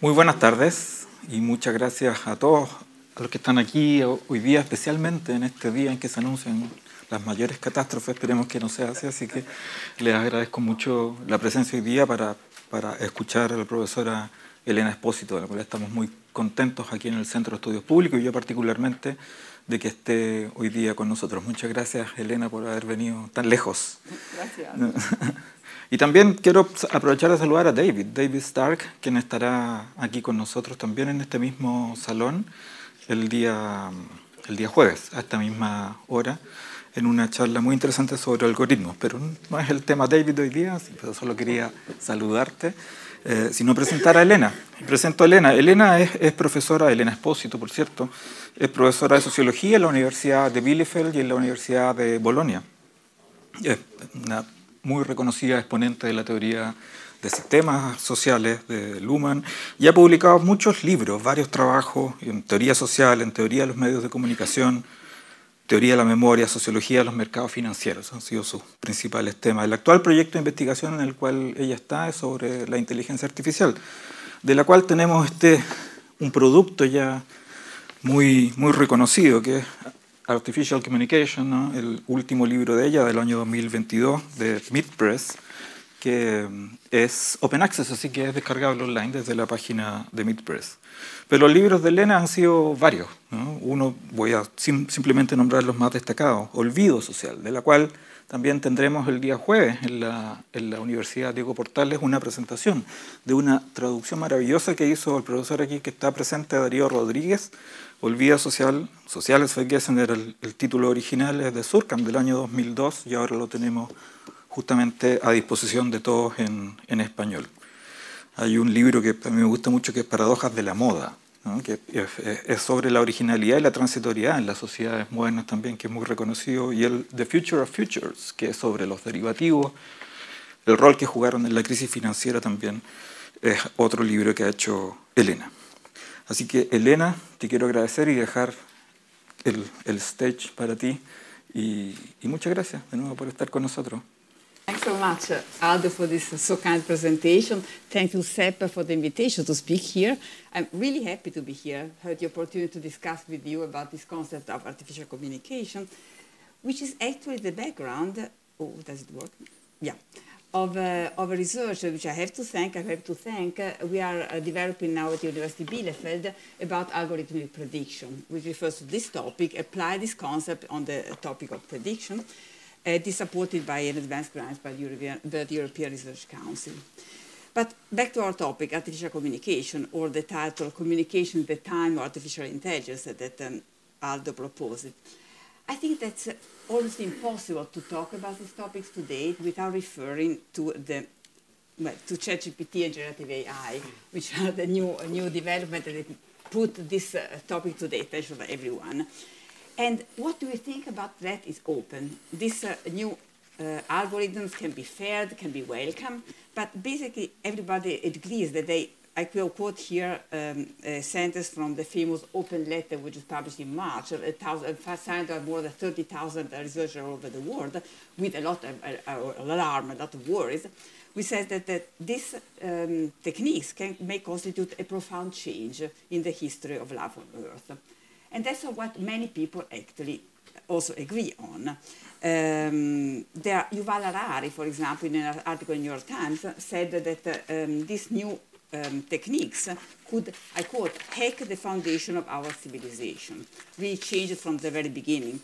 Muy buenas tardes y muchas gracias a todos, los que están aquí hoy día, especialmente en este día en que se anuncian las mayores catástrofes, esperemos que no se hace, así que les agradezco mucho la presencia hoy día para, para escuchar a la profesora Elena Espósito, de la cual estamos muy contentos aquí en el Centro de Estudios Públicos y yo particularmente de que esté hoy día con nosotros. Muchas gracias Elena por haber venido tan lejos. Gracias. Y también quiero aprovechar a saludar a David, David Stark, quien estará aquí con nosotros también en este mismo salón el día, el día jueves, a esta misma hora, en una charla muy interesante sobre algoritmos. Pero no es el tema David hoy día, pero solo quería saludarte. Eh, sino presentar a Elena. Presento a Elena. Elena es, profesora, Elena Espósito, por cierto, es profesora de sociología en la Universidad de Bielefeld y en la Universidad de Bolonia. Es una muy reconocida exponente de la teoría de sistemas sociales de Luhmann, y ha publicado muchos libros, varios trabajos en teoría social, en teoría de los medios de comunicación, teoría de la memoria, sociología de los mercados financieros, han sido sus principales temas. El actual proyecto de investigación en el cual ella está es sobre la inteligencia artificial, de la cual tenemos este, un producto ya muy, muy reconocido, que es Artificial Communication, el último libro de ella del año 2022 de MidPress, que mm, es open access, así que es descargable online desde la página de MidPress. Pero los libros de Elena han sido varios. Uno, voy a simplemente nombrar los más destacados. Olvido Social, de la cual también tendremos el día jueves en la, en la Universidad Diego Portales una presentación de una traducción maravillosa que hizo el profesor aquí que está presente, Darío Rodríguez, Olvida Social, Sociales Vergessen era el, título original, es de surcam del año 2002 y ahora lo tenemos justamente a disposición de todos en, español. Hay un libro que a mí me gusta mucho que es Paradojas de la Moda, que es, es, sobre la originalidad y la transitoriedad en las sociedades modernas también, que es muy reconocido, y el The Future of Futures, que es sobre los derivativos, el rol que jugaron en la crisis financiera también, es otro libro que ha hecho Elena. Así que Elena, te quiero agradecer y dejar el, el stage para ti. Y, y, muchas gracias de nuevo por estar con nosotros. Thanks so much, Aldo, for this so kind presentation. Thank you, Sepp, for the invitation to speak here. I'm really happy to be here. I had the opportunity to discuss with you about this concept of artificial communication, which is actually the background. Oh, does it work? Yeah of, uh, of research, which I have to thank, I have to thank, uh, we are uh, developing now at the University Bielefeld about algorithmic prediction, which refers to this topic, apply this concept on the topic of prediction. Uh, it is supported by an advanced grant by the European, the European Research Council. But back to our topic, artificial communication, or the title, Communication at the Time of Artificial Intelligence that um, Aldo proposed. I think that's almost uh, impossible to talk about these topics today without referring to the to ChatGPT and generative AI, which are the new new development that put this uh, topic to the attention of everyone. And what do we think about that is open. These uh, new uh, algorithms can be fair, can be welcome, but basically everybody agrees that they I will quote here um, a sentence from the famous open letter, which was published in March, a thousand, signed by more than 30,000 researchers all over the world, with a lot of uh, alarm, a lot of worries, which says that, that these um, techniques can, may constitute a profound change in the history of life on Earth. And that's what many people actually also agree on. Um, there, Yuval Harari, for example, in an article in New York Times, said that um, this new um, techniques could, I quote, hack the foundation of our civilization, really changed it from the very beginning.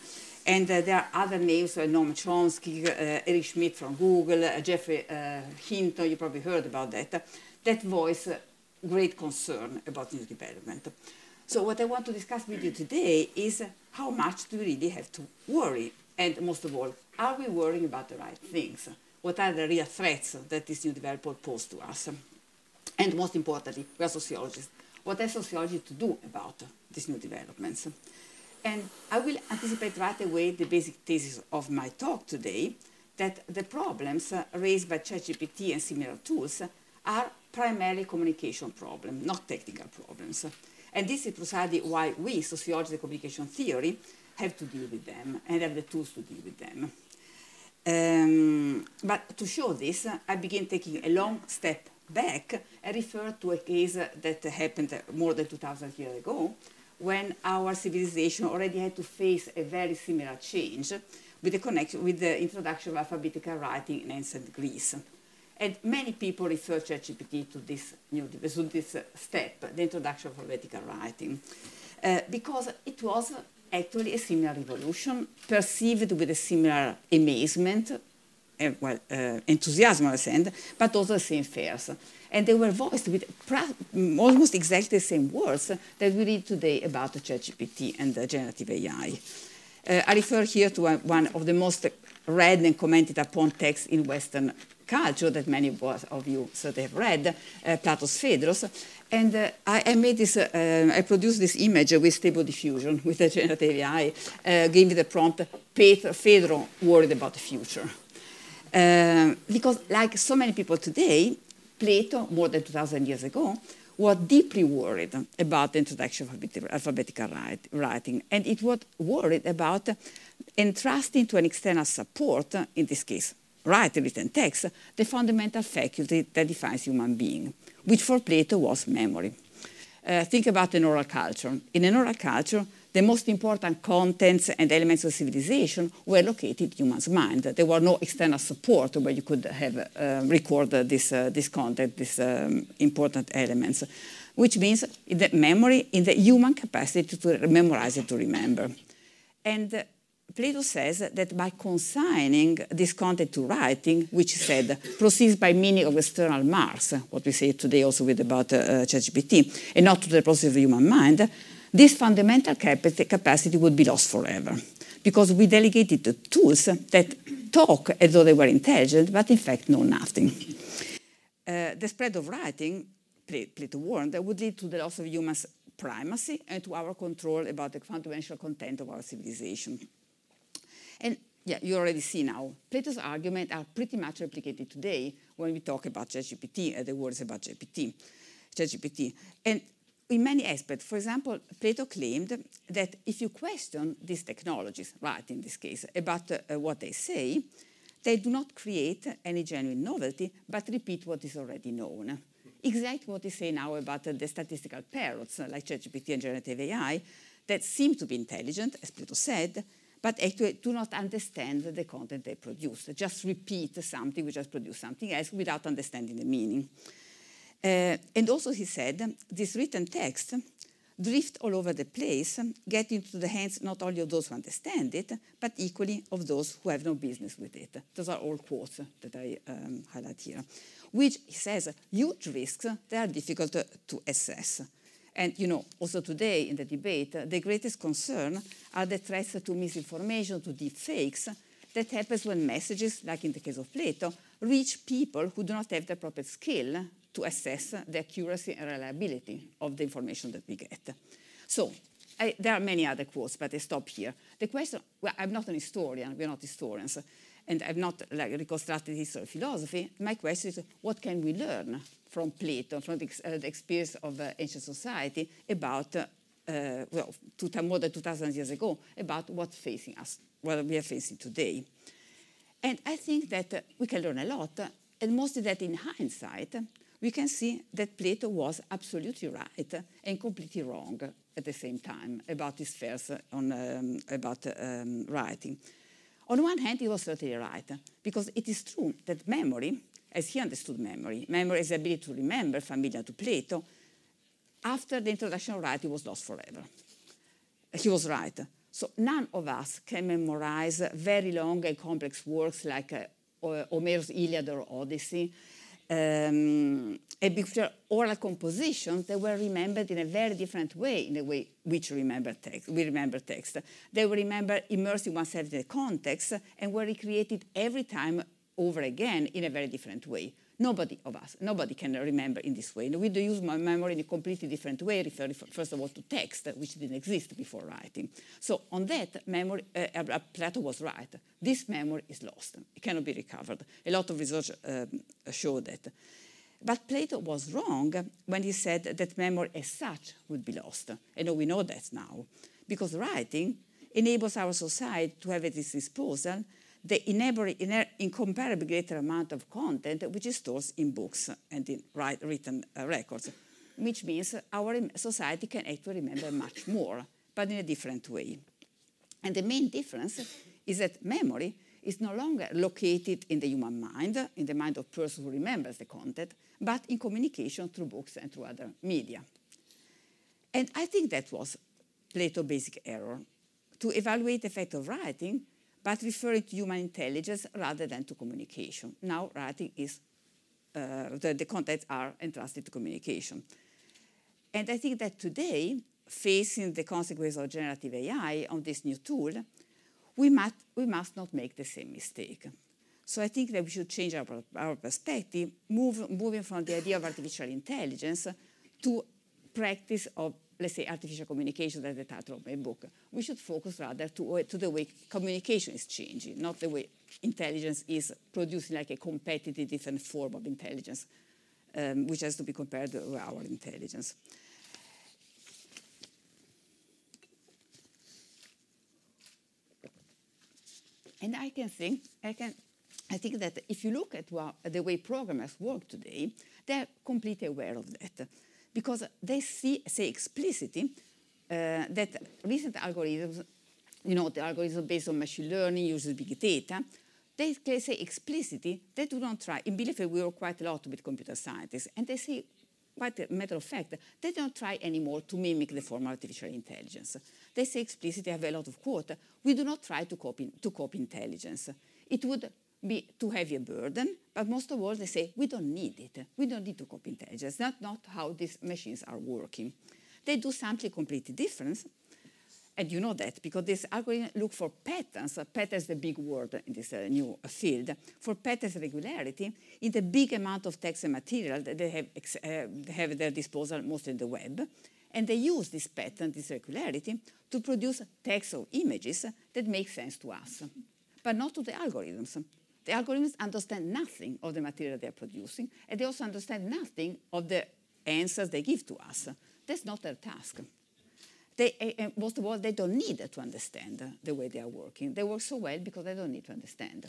And uh, there are other names, uh, Noam Chomsky, uh, Eric Schmidt from Google, uh, Jeffrey uh, Hinton, you probably heard about that, that voice uh, great concern about new development. So what I want to discuss with you today is how much do we really have to worry? And most of all, are we worrying about the right things? What are the real threats that this new development poses to us? And most importantly, we are sociologists. What has sociology to do about these new developments? And I will anticipate right away the basic thesis of my talk today, that the problems raised by ChatGPT and similar tools are primarily communication problems, not technical problems. And this is precisely why we, sociologists of communication theory, have to deal with them and have the tools to deal with them. Um, but to show this, I begin taking a long step back, I refer to a case that happened more than 2,000 years ago, when our civilization already had to face a very similar change with the, connection, with the introduction of alphabetical writing in ancient Greece. And many people refer ChatGPT to this, new, to this step, the introduction of alphabetical writing, uh, because it was actually a similar revolution, perceived with a similar amazement Eh, well, eh, enthusiasm, and, but also the same fears. And they were voiced with almost exactly the same words that we read today about ChatGPT and generative AI. Uh, eh, I refer here to uh, one of the most read and commented upon texts in Western culture that many of you have read, uh, Plato's Phaedrus. And uh, I, I, made this, I produced this image with stable diffusion, with the generative AI, gave me the prompt, Phaedro worried about the future. Um, because like so many people today, Plato, more than 2,000 years ago, was deeply worried about the introduction of alphabetical writing, and it was worried about entrusting to an external support, in this case, writing written text, the fundamental faculty that defines human being, which for Plato was memory. Uh, think about an oral culture. In an oral culture, the most important contents and elements of civilization were located in human's mind. There were no external support where you could have uh, recorded this, uh, this content, these um, important elements, which means the memory in the human capacity to memorize and to remember. And uh, Plato says that by consigning this content to writing, which said proceeds by meaning of external marks, what we say today also with about uh, uh ChatGPT, and not to the process of the human mind, this fundamental capacity would be lost forever because we delegated to tools that talk as though they were intelligent, but in fact know nothing. Uh, the spread of writing, Plato warned, that would lead to the loss of human primacy and to our control about the fundamental content of our civilization. And yeah, you already see now, Plato's arguments are pretty much replicated today when we talk about ChatGPT and uh, the words about GPT, ChatGPT. And in many aspects. For example, Plato claimed that if you question these technologies, right in this case, about uh, what they say, they do not create any genuine novelty, but repeat what is already known. Exactly what what is say now about uh, the statistical parrots, uh, like ChatGPT and generative AI, that seem to be intelligent, as Plato said, but actually do not understand the content they produce. They just repeat something which has produced something else without understanding the meaning. Uh, and also, he said, this written text drift all over the place, get into the hands not only of those who understand it, but equally of those who have no business with it. Those are all quotes that I um, highlight here, which he says huge risks that are difficult to assess. And you know, also today in the debate, the greatest concern are the threats to misinformation, to deep fakes, that happens when messages, like in the case of Plato, reach people who do not have the proper skill to assess the accuracy and reliability of the information that we get. So I, there are many other quotes, but I stop here. The question, well, I'm not an historian, we're not historians, and I've not like, reconstructed history of philosophy. My question is, what can we learn from Plato, from the, uh, the experience of uh, ancient society about, uh, well, two, more than 2,000 years ago, about what's facing us, what we are facing today? And I think that we can learn a lot, and mostly that in hindsight, we can see that Plato was absolutely right and completely wrong at the same time about his first on, um, about um, writing. On one hand, he was certainly right, because it is true that memory, as he understood memory, memory is the ability to remember, familiar to Plato, after the introduction of writing was lost forever. He was right. So none of us can memorize very long and complex works like uh, Homer's Iliad or Odyssey, um, and because oral compositions, they were remembered in a very different way, in the way which remember text, we remember text. They were remembered immersing oneself in the context and were recreated every time over again in a very different way. Nobody of us, nobody can remember in this way. we use my memory in a completely different way, referring first of all to text, which didn't exist before writing. So on that, memory, uh, uh, Plato was right. This memory is lost. It cannot be recovered. A lot of research um, showed that. But Plato was wrong when he said that memory as such would be lost. And we know that now, because writing enables our society to have at its disposal the incomparably greater amount of content which is stored in books and in write, written uh, records, which means our society can actually remember much more, but in a different way. And the main difference is that memory is no longer located in the human mind, in the mind of person who remembers the content, but in communication through books and through other media. And I think that was Plato's basic error. To evaluate the effect of writing, but referring to human intelligence rather than to communication. Now writing is, uh, the, the contents are entrusted to communication. And I think that today, facing the consequences of generative AI on this new tool, we must, we must not make the same mistake. So I think that we should change our, our perspective, move, moving from the idea of artificial intelligence to practice of let's say, artificial communication, that's the title of my book. We should focus rather to, uh, to the way communication is changing, not the way intelligence is producing like a completely different form of intelligence, um, which has to be compared to our intelligence. And I can think, I can, I think that if you look at, what, at the way programmers work today, they're completely aware of that because they see, say explicitly uh, that recent algorithms, you know, the algorithm based on machine learning uses big data, they can say explicitly they do not try. In belief, we work quite a lot with computer scientists, and they say, quite a matter of fact, they don't try anymore to mimic the of artificial intelligence. They say explicitly, I have a lot of quote, we do not try to copy, to copy intelligence. It would be too heavy a burden, but most of all they say we don't need it. We don't need to copy intelligence. That's not how these machines are working. They do something completely different. And you know that because this algorithm look for patterns. Pattern is the big word in this uh, new uh, field. For patterns regularity in the big amount of text and material that they have, uh, they have at their disposal, mostly in the web. And they use this pattern, this regularity, to produce text or images that make sense to us, but not to the algorithms. The algorithms understand nothing of the material they're producing, and they also understand nothing of the answers they give to us. That's not their task. They, most of all, they don't need to understand the way they are working. They work so well because they don't need to understand.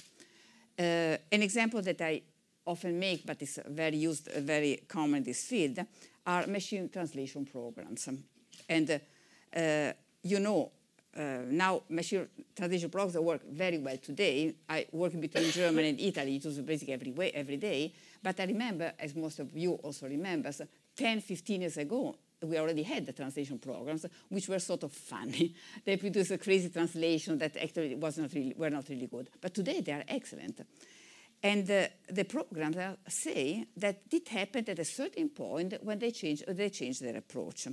Uh, an example that I often make, but is very used, very common in this field, are machine translation programs. And uh, uh you know uh, now machine translation programs work very well today. I work between Germany and Italy, it was basically every, way, every day. But I remember, as most of you also remember, 10, 15 years ago, we already had the translation programs, which were sort of funny. they produced a crazy translation that actually was not really, were not really good. But today they are excellent. And uh, the programs say that it happened at a certain point when they changed, they changed their approach.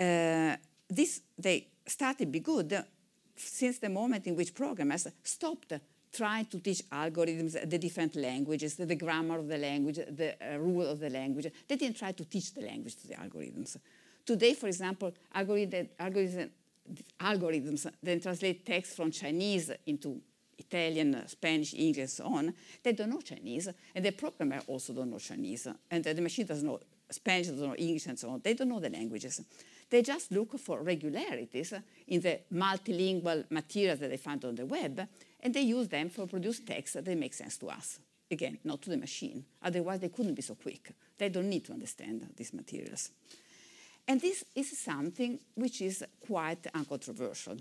Uh, this, they started to be good since the moment in which programmers stopped trying to teach algorithms, the different languages, the, grammar of the language, the uh, rule of the language. They didn't try to teach the language to the algorithms. Today, for example, algorithms then translate text from Chinese into Italian, Spanish, English, and so on, they don't know Chinese, and the programmer also don't know Chinese, and the machine doesn't know Spanish, doesn't know English, and so on. They don't know the languages. They just look for regularities in the multilingual materials that they find on the web, and they use them for produce text that make sense to us. Again, not to the machine. Otherwise, they couldn't be so quick. They don't need to understand these materials. And this is something which is quite uncontroversial.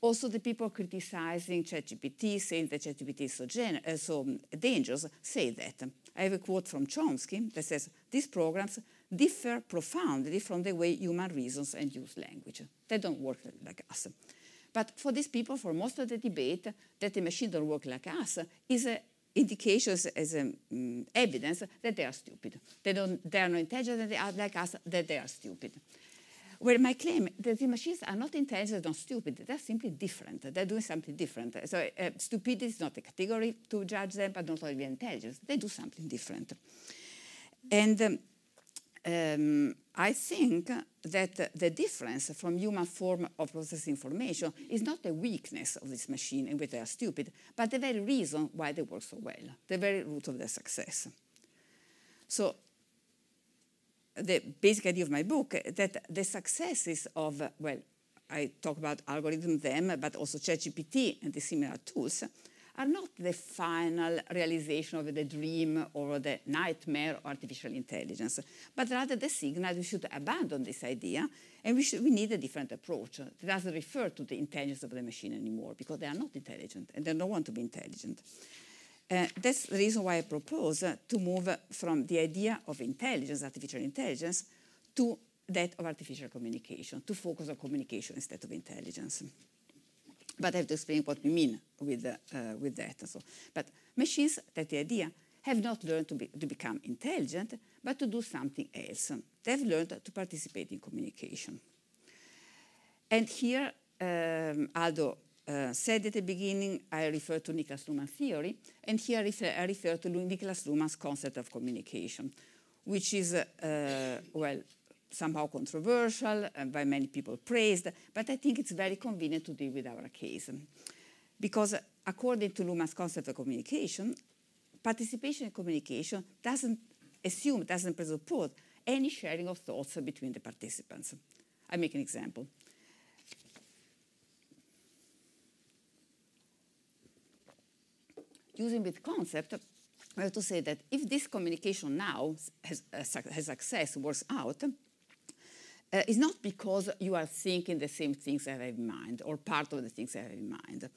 Also, the people criticizing ChatGPT, saying that ChatGPT is so, uh, so dangerous, say that. I have a quote from Chomsky that says, these programs differ profoundly from the way human reasons and use language. They don't work like us. But for these people, for most of the debate, that the machine don't work like us is an indication, as a, um, evidence that they are stupid. They, don't, they are not intelligent, they are like us, that they are stupid. Where my claim that the machines are not intelligent, or stupid, they're simply different. They're doing something different. So uh, stupidity is not a category to judge them, but not only intelligence. They do something different. And um, um, I think that the difference from human form of processing information is not the weakness of this machine in which they are stupid, but the very reason why they work so well, the very root of their success. So the basic idea of my book that the successes of, well, I talk about algorithm them, but also ChatGPT and the similar tools, are not the final realization of the dream or the nightmare of artificial intelligence, but rather the signal we should abandon this idea and we, should, we need a different approach that doesn't refer to the intelligence of the machine anymore because they are not intelligent and they don't want to be intelligent. Uh, that's the reason why I propose uh, to move uh, from the idea of intelligence, artificial intelligence, to that of artificial communication, to focus on communication instead of intelligence. But I have to explain what we mean with, uh, with that. So, but machines, that's the idea, have not learned to, be, to become intelligent, but to do something else. They've learned to participate in communication. And here, um, Aldo uh, said at the beginning, I refer to Niklas Luhmann theory, and here I refer, I refer to Niklas Luhmann's concept of communication, which is, uh, well, somehow controversial and uh, by many people praised, but I think it's very convenient to deal with our case. Because according to Luma's concept of communication, participation in communication doesn't assume, doesn't presuppose any sharing of thoughts between the participants. I make an example. Using this concept, I have to say that if this communication now has, has, has success works out, uh, it's not because you are thinking the same things I have in mind or part of the things I have in mind.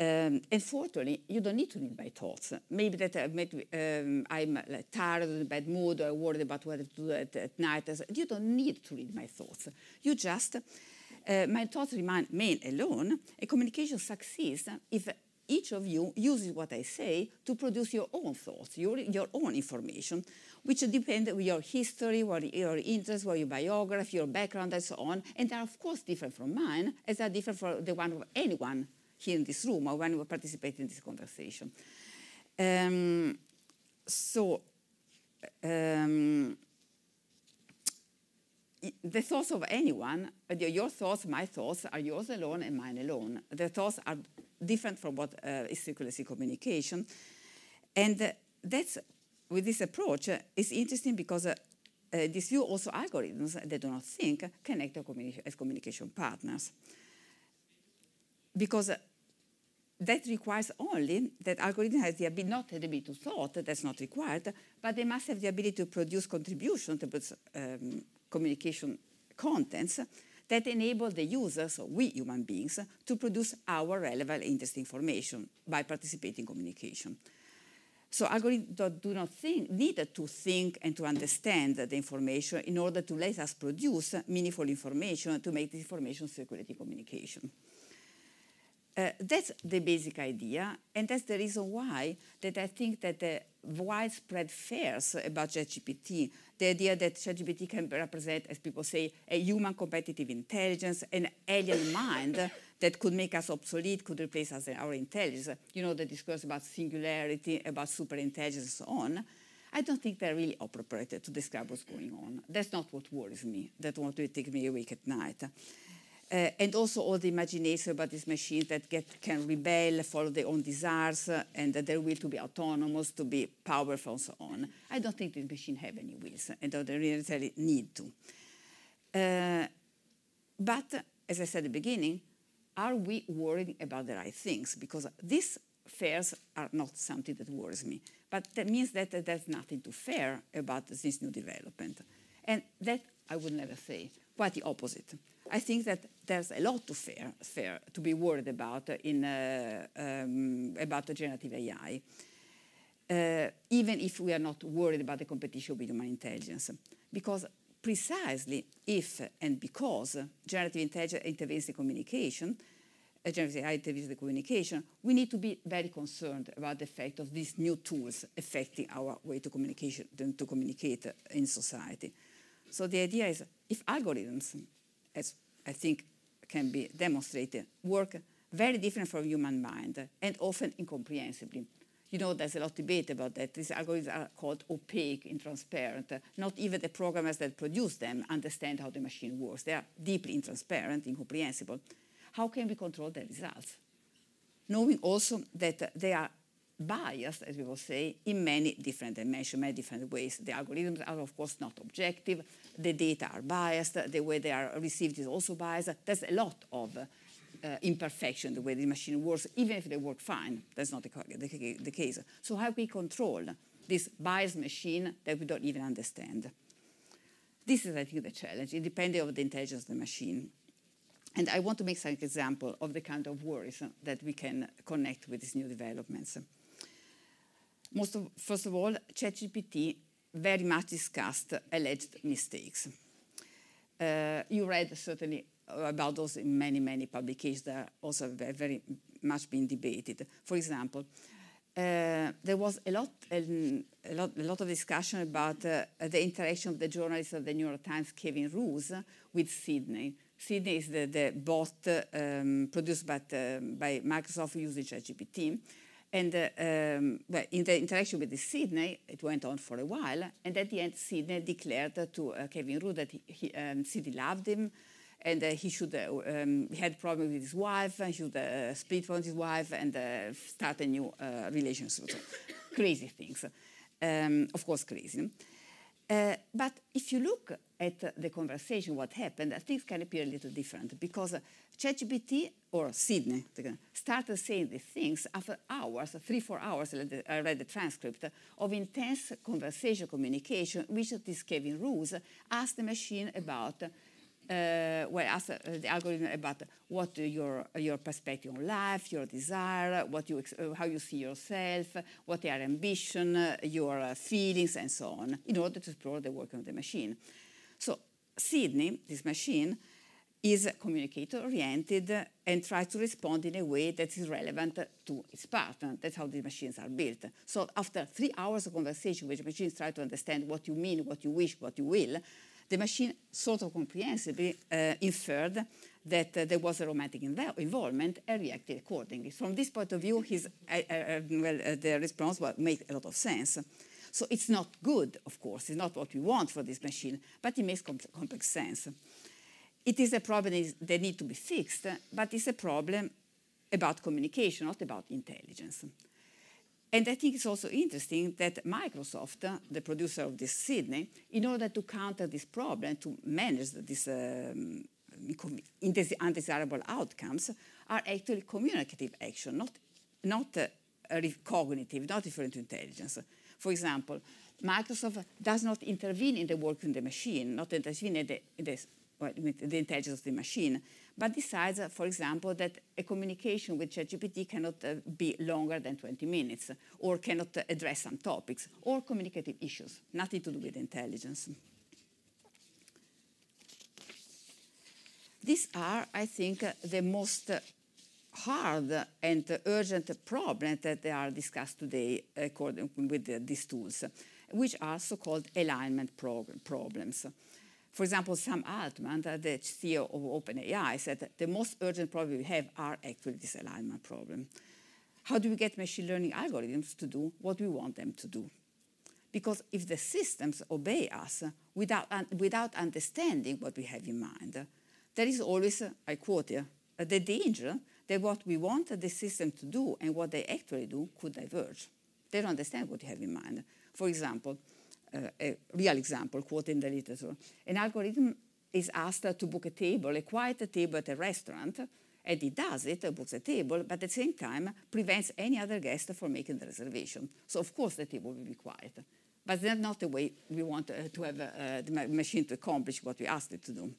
Um, unfortunately, you don't need to read my thoughts. Maybe that i am um, tired like, tired, in a bad mood, or worried about what to do at, at, night. You don't need to read my thoughts. You just, uh, my thoughts remain alone. A communication succeeds if each of you uses what I say to produce your own thoughts, your, your own information, which depend on your history, what your interests, what your biography, your background, and so on, and are of course different from mine, as are different from the one of anyone here in this room or when we participate in this conversation. Um, so, um, the thoughts of anyone, your thoughts, my thoughts, are yours alone and mine alone. The thoughts are different from what uh, is communication. And uh, that's, with this approach, uh, it's interesting because uh, uh this view also algorithms that do not think can act as communication partners. Because uh, that requires only that algorithm has the ability, not the ability to thought, that's not required, but they must have the ability to produce contribution, to produce um, communication contents that enable the users, so we human beings, to produce our relevant interesting information by participating communication. So algorithms do not think, need to think and to understand the information in order to let us produce meaningful information to make this information circulate in communication. Uh, that's the basic idea, and that's the reason why that I think that the widespread fears about ChatGPT the idea that ChatGPT can represent, as people say, a human competitive intelligence, an alien mind that could make us obsolete, could replace us in our intelligence. You know, the discourse about singularity, about superintelligence, and so on. I don't think they're really appropriate to describe what's going on. That's not what worries me. That's what will take me awake at night. Uh, and also all the imagination about these machines that get, can rebel, follow their own desires, uh, and uh, their will to be autonomous, to be powerful, and so on. I don't think these machines have any wills, and they really need to. Eh, but, as I said at the beginning, are we worrying about the right things? Because these fears are not something that worries me. But that means that there's nothing to fear about this new development. And that I would never say. Quite the opposite I think that there's a lot to fear, fear to be worried about in uh, um, about generative AI. Uh, even if we are not worried about the competition with human intelligence. Because precisely if and because generative intelligence intervenes in communication, uh, generative AI intervenes in communication, we need to be very concerned about the effect of these new tools affecting our way to communication to communicate in society. So the idea is if algorithms as I think can be demonstrated, work very different from human mind and often incomprehensibly. You know, there's a lot of debate about that. These algorithms are called opaque and transparent. Not even the programmers that produce them understand how the machine works. They are deeply intransparent, incomprehensible. How can we control the results? Knowing also that they are biased, as we will say, in many different dimensions, many different ways. The algorithms are, of course, not objective. The data are biased. The way they are received is also biased. There's a lot of uh, imperfection the way the machine works, even if they work fine. That's not the, the, the case. So how we control this biased machine that we don't even understand? This is, I think, the challenge, independent of the intelligence of the machine. And I want to make some example of the kind of worries that we can connect with these new developments. Most of, first of all, ChatGPT very much discussed alleged mistakes. Uh, you read certainly about those in many, many publications that are also very, very much being debated. For example, uh, there was a lot, a, a lot, a lot of discussion about uh, the interaction of the journalists of the New York Times, Kevin Roos, with Sydney. Sydney is the, the bot um, produced by, uh, by Microsoft using ChatGPT and uh, um, in the interaction with Sydney, it went on for a while. And at the end, Sydney declared to uh, Kevin Rudd that he, um, loved him and uh, he should uh, um, he had problems with his wife and should uh, split from his wife and uh, start a new uh, relationship crazy things um, of course crazy uh, but if you look at the conversation, what happened, things can appear a little different because ChatGPT or Sydney started saying these things after hours, three, four hours, I read the transcript, of intense conversation communication, which this Kevin Roos asked the machine about uh, well, ask uh, the algorithm about what your your perspective on life, your desire, what you uh, how you see yourself, what your ambition, uh, your uh, feelings, and so on, in order to explore the work of the machine. So Sydney, this machine, is communicator oriented and tries to respond in a way that is relevant to its partner. That's how the machines are built. So after three hours of conversation, which machines try to understand what you mean, what you wish, what you will, the machine sort of comprehensively uh, inferred that uh, there was a romantic inv involvement and reacted accordingly. From this point of view, his, uh, uh, uh, well, the response well, makes a lot of sense. So it's not good, of course, it's not what we want for this machine, but it makes complex sense. It is a problem that needs to be fixed, but it's a problem about communication, not about intelligence. And I think it's also interesting that Microsoft, uh, the producer of this Sydney, in order to counter this problem, to manage these um, undesirable outcomes, are actually communicative action, not, not uh, cognitive, not different intelligence. For example, Microsoft does not intervene in the work in the machine, not intervene in the, in the with the intelligence of the machine, but decides, for example, that a communication with ChatGPT cannot uh, be longer than 20 minutes, or cannot address some topics, or communicative issues, nothing to do with intelligence. These are, I think, uh, the most uh, hard and urgent problems that are discussed today according with these tools, which are so-called alignment problems. For example, Sam Altman, the CEO of OpenAI, said that the most urgent problem we have are actually this alignment problem. How do we get machine learning algorithms to do what we want them to do? Because if the systems obey us without, without understanding what we have in mind, there is always, I quote here, the danger that what we want the system to do and what they actually do could diverge. They don't understand what you have in mind. For example, Eh, a real example quoted in the literature. An algorithm is asked to book a table, a quiet table at a restaurant, and it does it, books a table, but at the same time prevents any other guest from making the reservation. So of course the table will be quiet. But that's not the way we want uh, to have uh, the machine to accomplish what we asked it to do.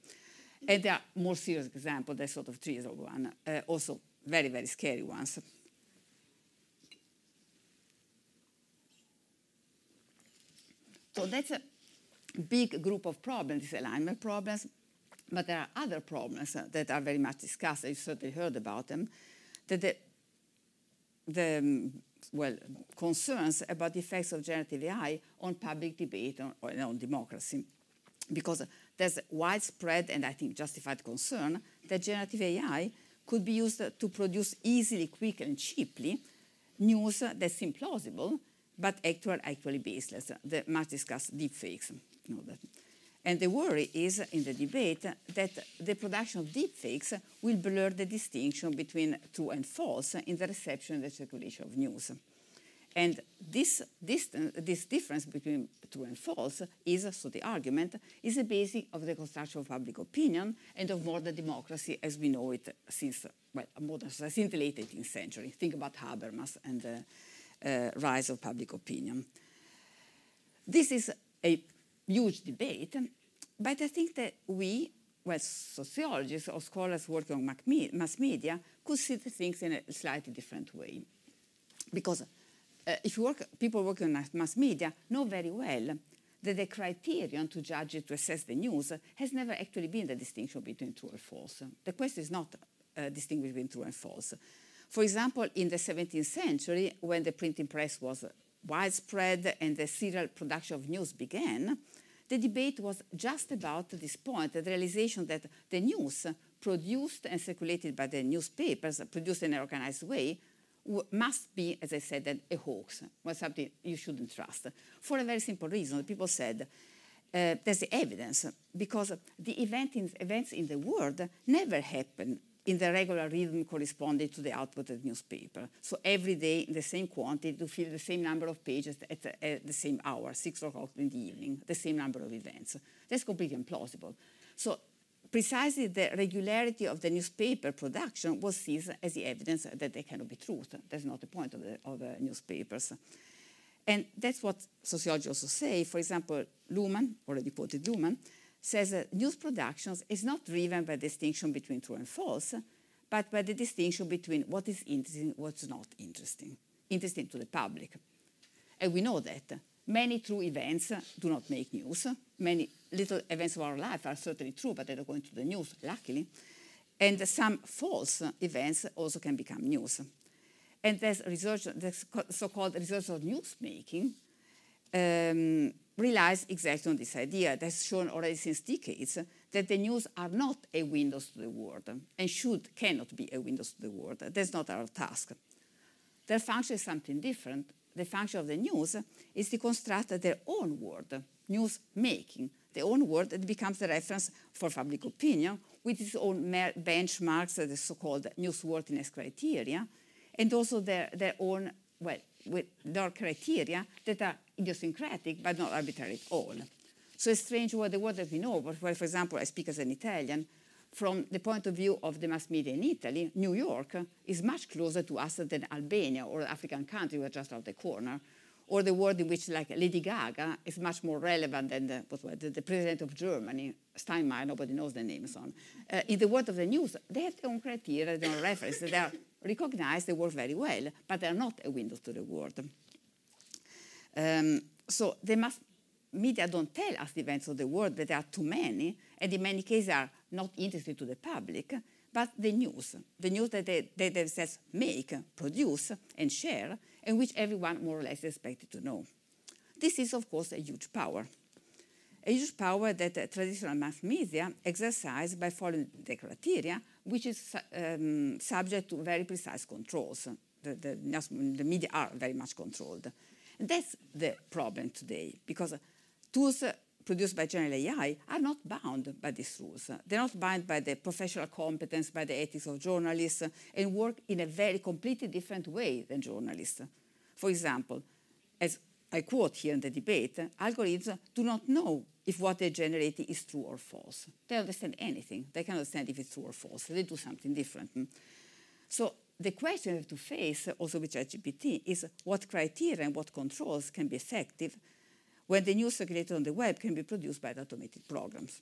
And there are more serious examples, that sort of trivial one, uh, also very, very scary ones. So that's a big group of problems, these alignment problems, but there are other problems uh, that are very much discussed. You certainly heard about them. That the, the well concerns about the effects of generative AI on public debate on, on, on democracy, because there's widespread and I think justified concern that generative AI could be used to produce easily, quick, and cheaply news that's implausible but actual, actually baseless, the much discussed deepfakes. And the worry is in the debate that the production of deepfakes will blur the distinction between true and false in the reception and the circulation of news. And this, distance, this difference between true and false is, so the argument, is the basis of the construction of public opinion and of modern democracy as we know it since, well, modern, since the late 18th century. Think about Habermas and uh, uh, rise of public opinion. This is a huge debate, but I think that we, well, sociologists or scholars working on mass media, could see the things in a slightly different way. Because uh, if you work, people working on mass media know very well that the criterion to judge it, to assess the news, has never actually been the distinction between true and false. The question is not uh, distinguish between true and false. For example, in the 17th century, when the printing press was widespread and the serial production of news began, the debate was just about this point, the realization that the news produced and circulated by the newspapers, produced in an organized way, must be, as I said, a hoax, was something you shouldn't trust. For a very simple reason, people said, uh, there's the evidence, because the event in, events in the world never happen in the regular rhythm corresponding to the output of the newspaper. So every day the same quantity to fill the same number of pages at the, at the same hour, six o'clock in the evening, the same number of events. That's completely implausible. So precisely the regularity of the newspaper production was seen as the evidence that there cannot be truth. That's not the point of the, of the uh, newspapers. And that's what sociologists also say. For example, Luhmann, already quoted Luhmann, says that news productions is not driven by distinction between true and false, but by the distinction between what is interesting what's not interesting, interesting to the public. And we know that many true events do not make news. Many little events of our life are certainly true, but they don't go into the news, luckily. And some false events also can become news. And there's research, the so-called research of news um, relies exactly on this idea that's shown already since decades that the news are not a window to the world and should, cannot be a window to the world. That's not our task. Their function is something different. The function of the news is to construct their own world, news making, their own world that becomes the reference for public opinion with its own benchmarks, the so-called newsworthiness criteria, and also their, their own, well, with their criteria that are idiosyncratic but not arbitrary at all. So it's strange what the world has been over, where, for example, I speak as an Italian, from the point of view of the mass media in Italy, New York is much closer to us than Albania or African country, we're just out the corner, or the world in which like Lady Gaga is much more relevant than the, the, the president of Germany, Steinmeier, nobody knows the names on. Uh, in the world of the news, they have their own criteria, their own references, they are recognize they work very well, but they are not a window to the world. Um, so they must, media don't tell us the events of the world, but there are too many, and in many cases are not interesting to the public, but the news, the news that they, they themselves make, produce, and share, and which everyone more or less is expected to know. This is, of course, a huge power. A huge power that uh, traditional mass media exercise by following the criteria which is um, subject to very precise controls. The, the, the, media are very much controlled. And that's the problem today, because tools produced by general AI are not bound by these rules. They're not bound by the professional competence, by the ethics of journalists, and work in a very completely different way than journalists. For example, as I quote here in the debate, algorithms do not know if what they generate is true or false. They understand anything. They can understand if it's true or false. They do something different. So the question we have to face also with ChatGPT is what criteria and what controls can be effective when the news circulated on the web can be produced by the automated programs.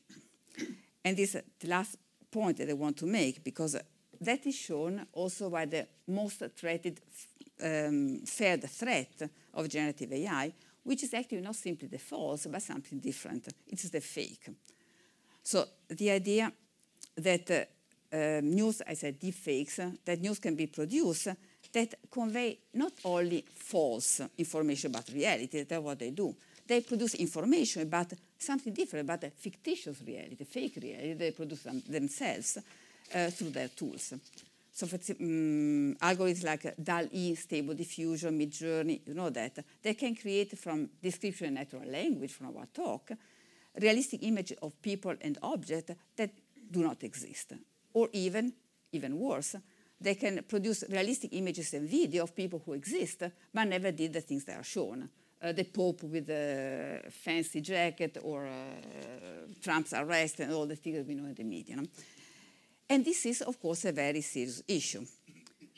and this is uh, the last point that I want to make because uh, that is shown also by the most threatened um, threat of generative AI, which is actually not simply the false, but something different. It's the fake. So the idea that uh, uh, news, I said deep fakes, uh, that news can be produced that convey not only false information but reality, that's what they do. They produce information but something different, but a fictitious reality, fake reality, they produce them themselves uh, through their tools. So for um, mm, algorithms like DAL-E, Stable Diffusion, Midjourney, you know that, they can create from description in natural language from our talk, realistic image of people and objects that do not exist. Or even, even worse, they can produce realistic images and video of people who exist but never did the things that are shown. Uh, the Pope with a fancy jacket or uh, Trump's arrest and all the things we know in the media. No? And this is, of course, a very serious issue.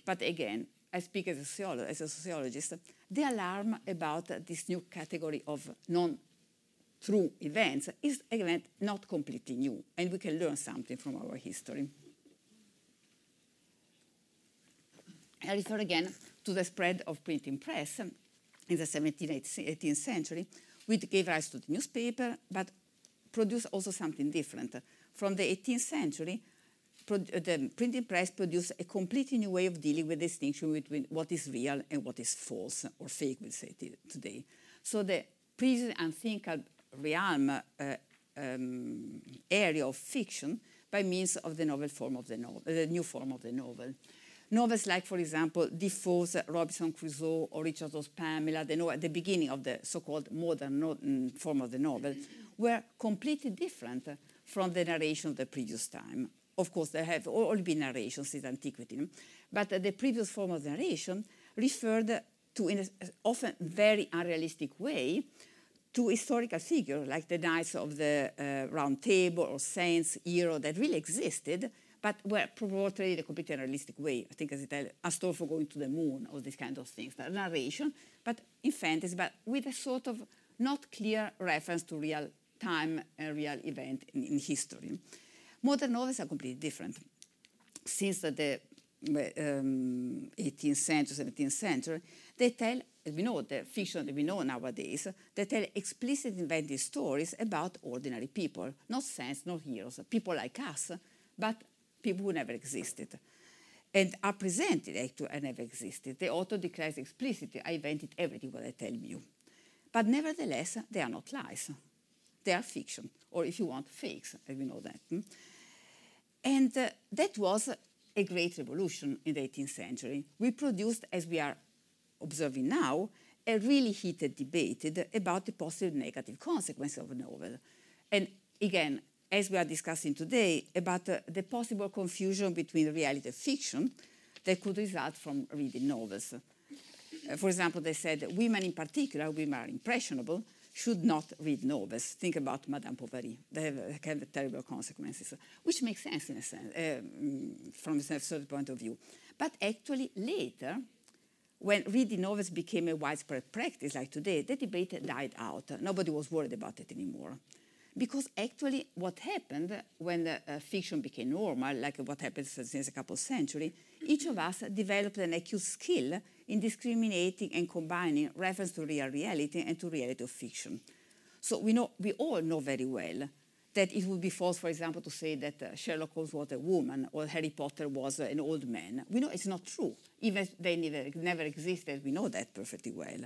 But again, I speak as a, sociolo as a sociologist, the alarm about uh, this new category of non-true events is event not completely new, and we can learn something from our history. I refer again to the spread of printing press in the 17th, 18th century, which gave rise to the newspaper, but produced also something different. From the 18th century, uh, the printing press produced a completely new way of dealing with the distinction between what is real and what is false or fake, we say today. So the prison unthinkable realm uh, um, area of fiction by means of the novel form of the novel, uh, the new form of the novel. Novels like, for example, Defoe's Robinson Crusoe or Richardson's Pamela, the novel, at the beginning of the so-called modern no mm, form of the novel, were completely different from the narration of the previous time of course, there have all, been narrations since antiquity, but the previous form of narration referred to, in an often very unrealistic way, to historical figures like the knights of the uh, Round Table or saints, heroes that really existed, but were portrayed in a completely unrealistic way. I think, as it said, Astolfo going to the moon, all these kind of things, the narration, but in fantasy, but with a sort of not clear reference to real time and uh, real event in, in history. Modern novels are completely different. Since the um, 18th century, 17th century, they tell, as we know the fiction that we know nowadays, they tell explicit invented stories about ordinary people, not saints, not heroes, people like us, but people who never existed. And are presented actually never existed. The author declares explicitly, I invented everything what I tell you. But nevertheless, they are not lies. They are fiction, or if you want, fakes, as we know that. Hmm? And uh, that was a great revolution in the 18th century. We produced, as we are observing now, a really heated debate about the positive and negative consequences of a novel. And again, as we are discussing today, about uh, the possible confusion between reality and fiction that could result from reading novels. Uh, for example, they said women in particular, women are impressionable, should not read novels. Think about Madame Bovary. They have, have terrible consequences, which makes sense in a sense, um, from a certain point of view. But actually, later, when reading novels became a widespread practice like today, the debate died out. Nobody was worried about it anymore. Because actually, what happened when uh, fiction became normal, like what happened since a couple of centuries, each of us developed an acute skill in discriminating and combining reference to real reality and to reality of fiction. So we, know, we all know very well that it would be false, for example, to say that uh, Sherlock Holmes was a woman or Harry Potter was uh, an old man. We know it's not true. Even they never, never existed, we know that perfectly well.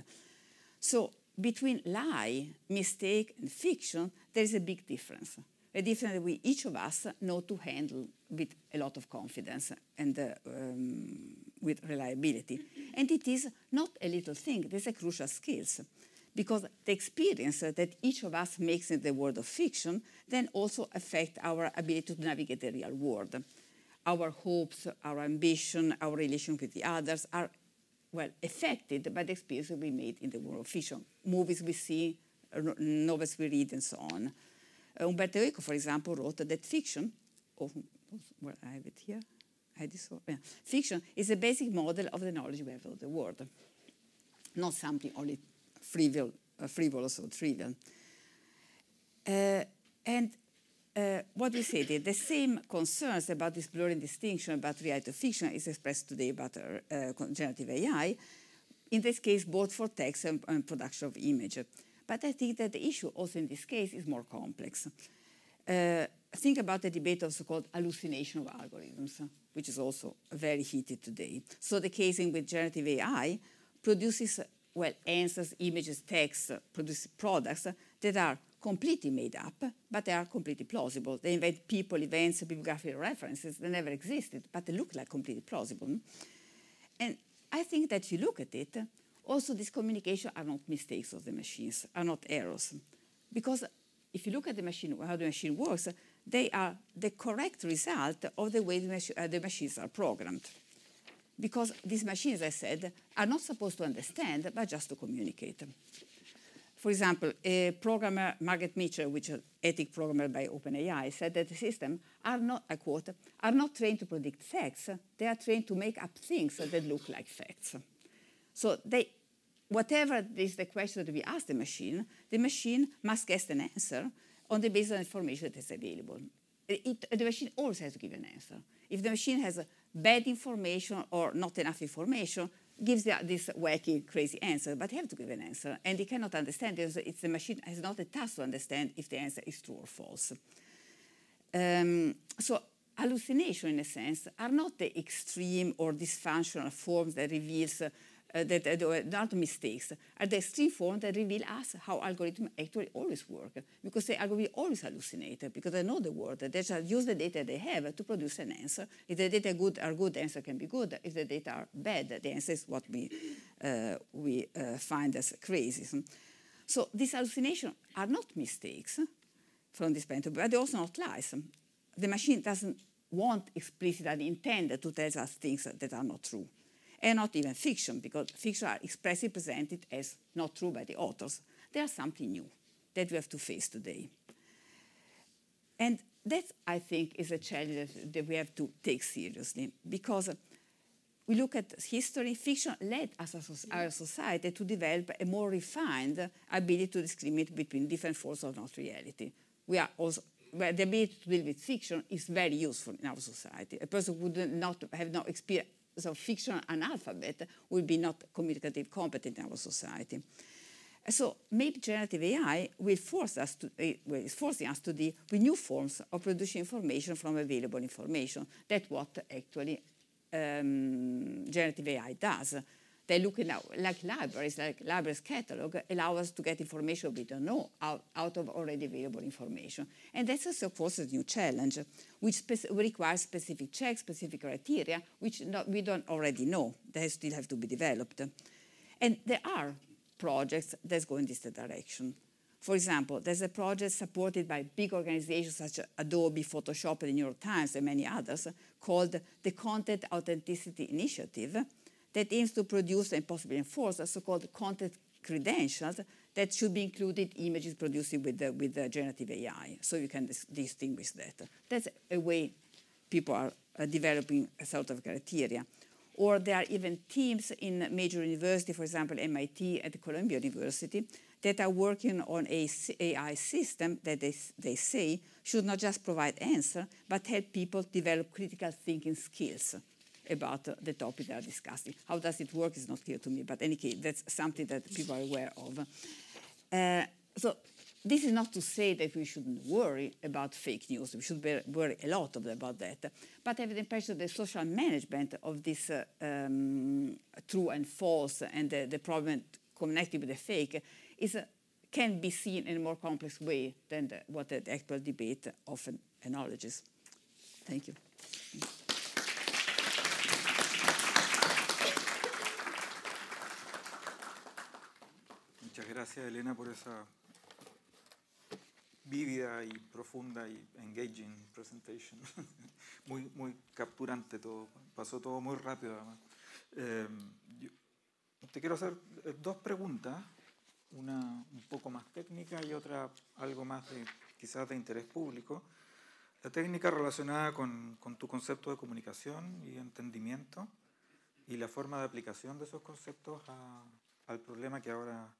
So between lie, mistake, and fiction, there is a big difference a difference that we, each of us, know to handle with a lot of confidence and uh, um, with reliability. And it is not a little thing, these are crucial skills. Because the experience that each of us makes in the world of fiction then also affect our ability to navigate the real world. Our hopes, our ambition, our relation with the others are, well, affected by the experience we made in the world of fiction. Movies we see, novels we read, and so on. Uh, Umberto Eco, for example, wrote that fiction, oh, where I have it here, I saw, yeah. fiction is a basic model of the knowledge we have of the world, not something only frivol, uh, frivolous or trivial. Uh, and uh, what we said, the same concerns about this blurring distinction about reality and fiction is expressed today about uh, uh, generative AI, in this case, both for text and, and production of image. But I think that the issue, also in this case, is more complex. Uh, think about the debate of so-called hallucination of algorithms, which is also very heated today. So the case in which generative AI produces, well, answers, images, text, produces products that are completely made up, but they are completely plausible. They invent people, events, bibliographical references that never existed, but they look like completely plausible. And I think that if you look at it, also, these communications are not mistakes of the machines, are not errors. Because if you look at the machine, how the machine works, they are the correct result of the way the, uh, the machines are programmed. Because these machines, as I said, are not supposed to understand, but just to communicate. For example, a programmer, Margaret Mitchell, which is an ethic programmer by OpenAI, said that the systems are not, I quote, are not trained to predict facts, they are trained to make up things that look like facts. So they, whatever is the question that we ask the machine, the machine must guess an answer on the basis of information that is available. It, the machine always has to give an answer. If the machine has bad information or not enough information, gives this wacky, crazy answer, but they have to give an answer, and they cannot understand. It's, it's the machine has not a task to understand if the answer is true or false. Um, so hallucination, in a sense, are not the extreme or dysfunctional forms that reveals uh, uh, that are uh, not mistakes, are the extreme forms that reveal us how algorithms actually always work. Because the algorithm always hallucinate, because they know the world. They just use the data they have to produce an answer. If the data good are good, the answer can be good. If the data are bad, the answer is what we, uh, we uh, find as crazy. So these hallucinations are not mistakes from this point of view, but they're also not lies. The machine doesn't want and intend to tell us things that are not true and not even fiction, because fiction are expressly presented as not true by the authors. They are something new that we have to face today. And that, I think, is a challenge that we have to take seriously, because we look at history, fiction led as our society to develop a more refined ability to discriminate between different forms of not reality. We are also well, the ability to deal with fiction is very useful in our society. A person who would not have no experience so fiction analphabet will be not communicative competent in our society. So maybe generative AI will force us to, eh, well, is forcing us to deal with new forms of producing information from available information. That's what actually um, generative AI does they look now like libraries, like libraries catalog, allow us to get information we don't know out, out of already available information. And this also, of course, a new challenge, which requires specific checks, specific criteria, which not, we don't already know. They still have to be developed. And there are projects that go in this direction. For example, there's a project supported by big organizations such as Adobe, Photoshop, the New York Times, and many others called the Content Authenticity Initiative, that aims to produce and possibly enforce the so-called content credentials that should be included images produced with the, with the generative AI. So you can dis distinguish that. That's a way people are uh, developing a sort of criteria. Or there are even teams in major universities, for example, MIT at Columbia University, that are working on a AI system that they, they say should not just provide answer, but help people develop critical thinking skills about the topic they are discussing. How does it work is not clear to me, but any case, that's something that people are aware of. Uh, so this is not to say that we shouldn't worry about fake news. We should worry a lot about that. But I have the impression the social management of this uh, um, true and false and the, the, problem connected with the fake is, uh, can be seen in a more complex way than the, what the actual debate often acknowledges. Thank you. Gracias, Elena, por esa vívida y profunda y engaging presentation. muy, muy capturante todo. Pasó todo muy rápido, además. Em, te quiero hacer eh, dos preguntas, una un poco más técnica y otra algo más de, quizás de interés público. La técnica relacionada con, con tu concepto de comunicación y entendimiento y la forma de aplicación de esos conceptos al problema que ahora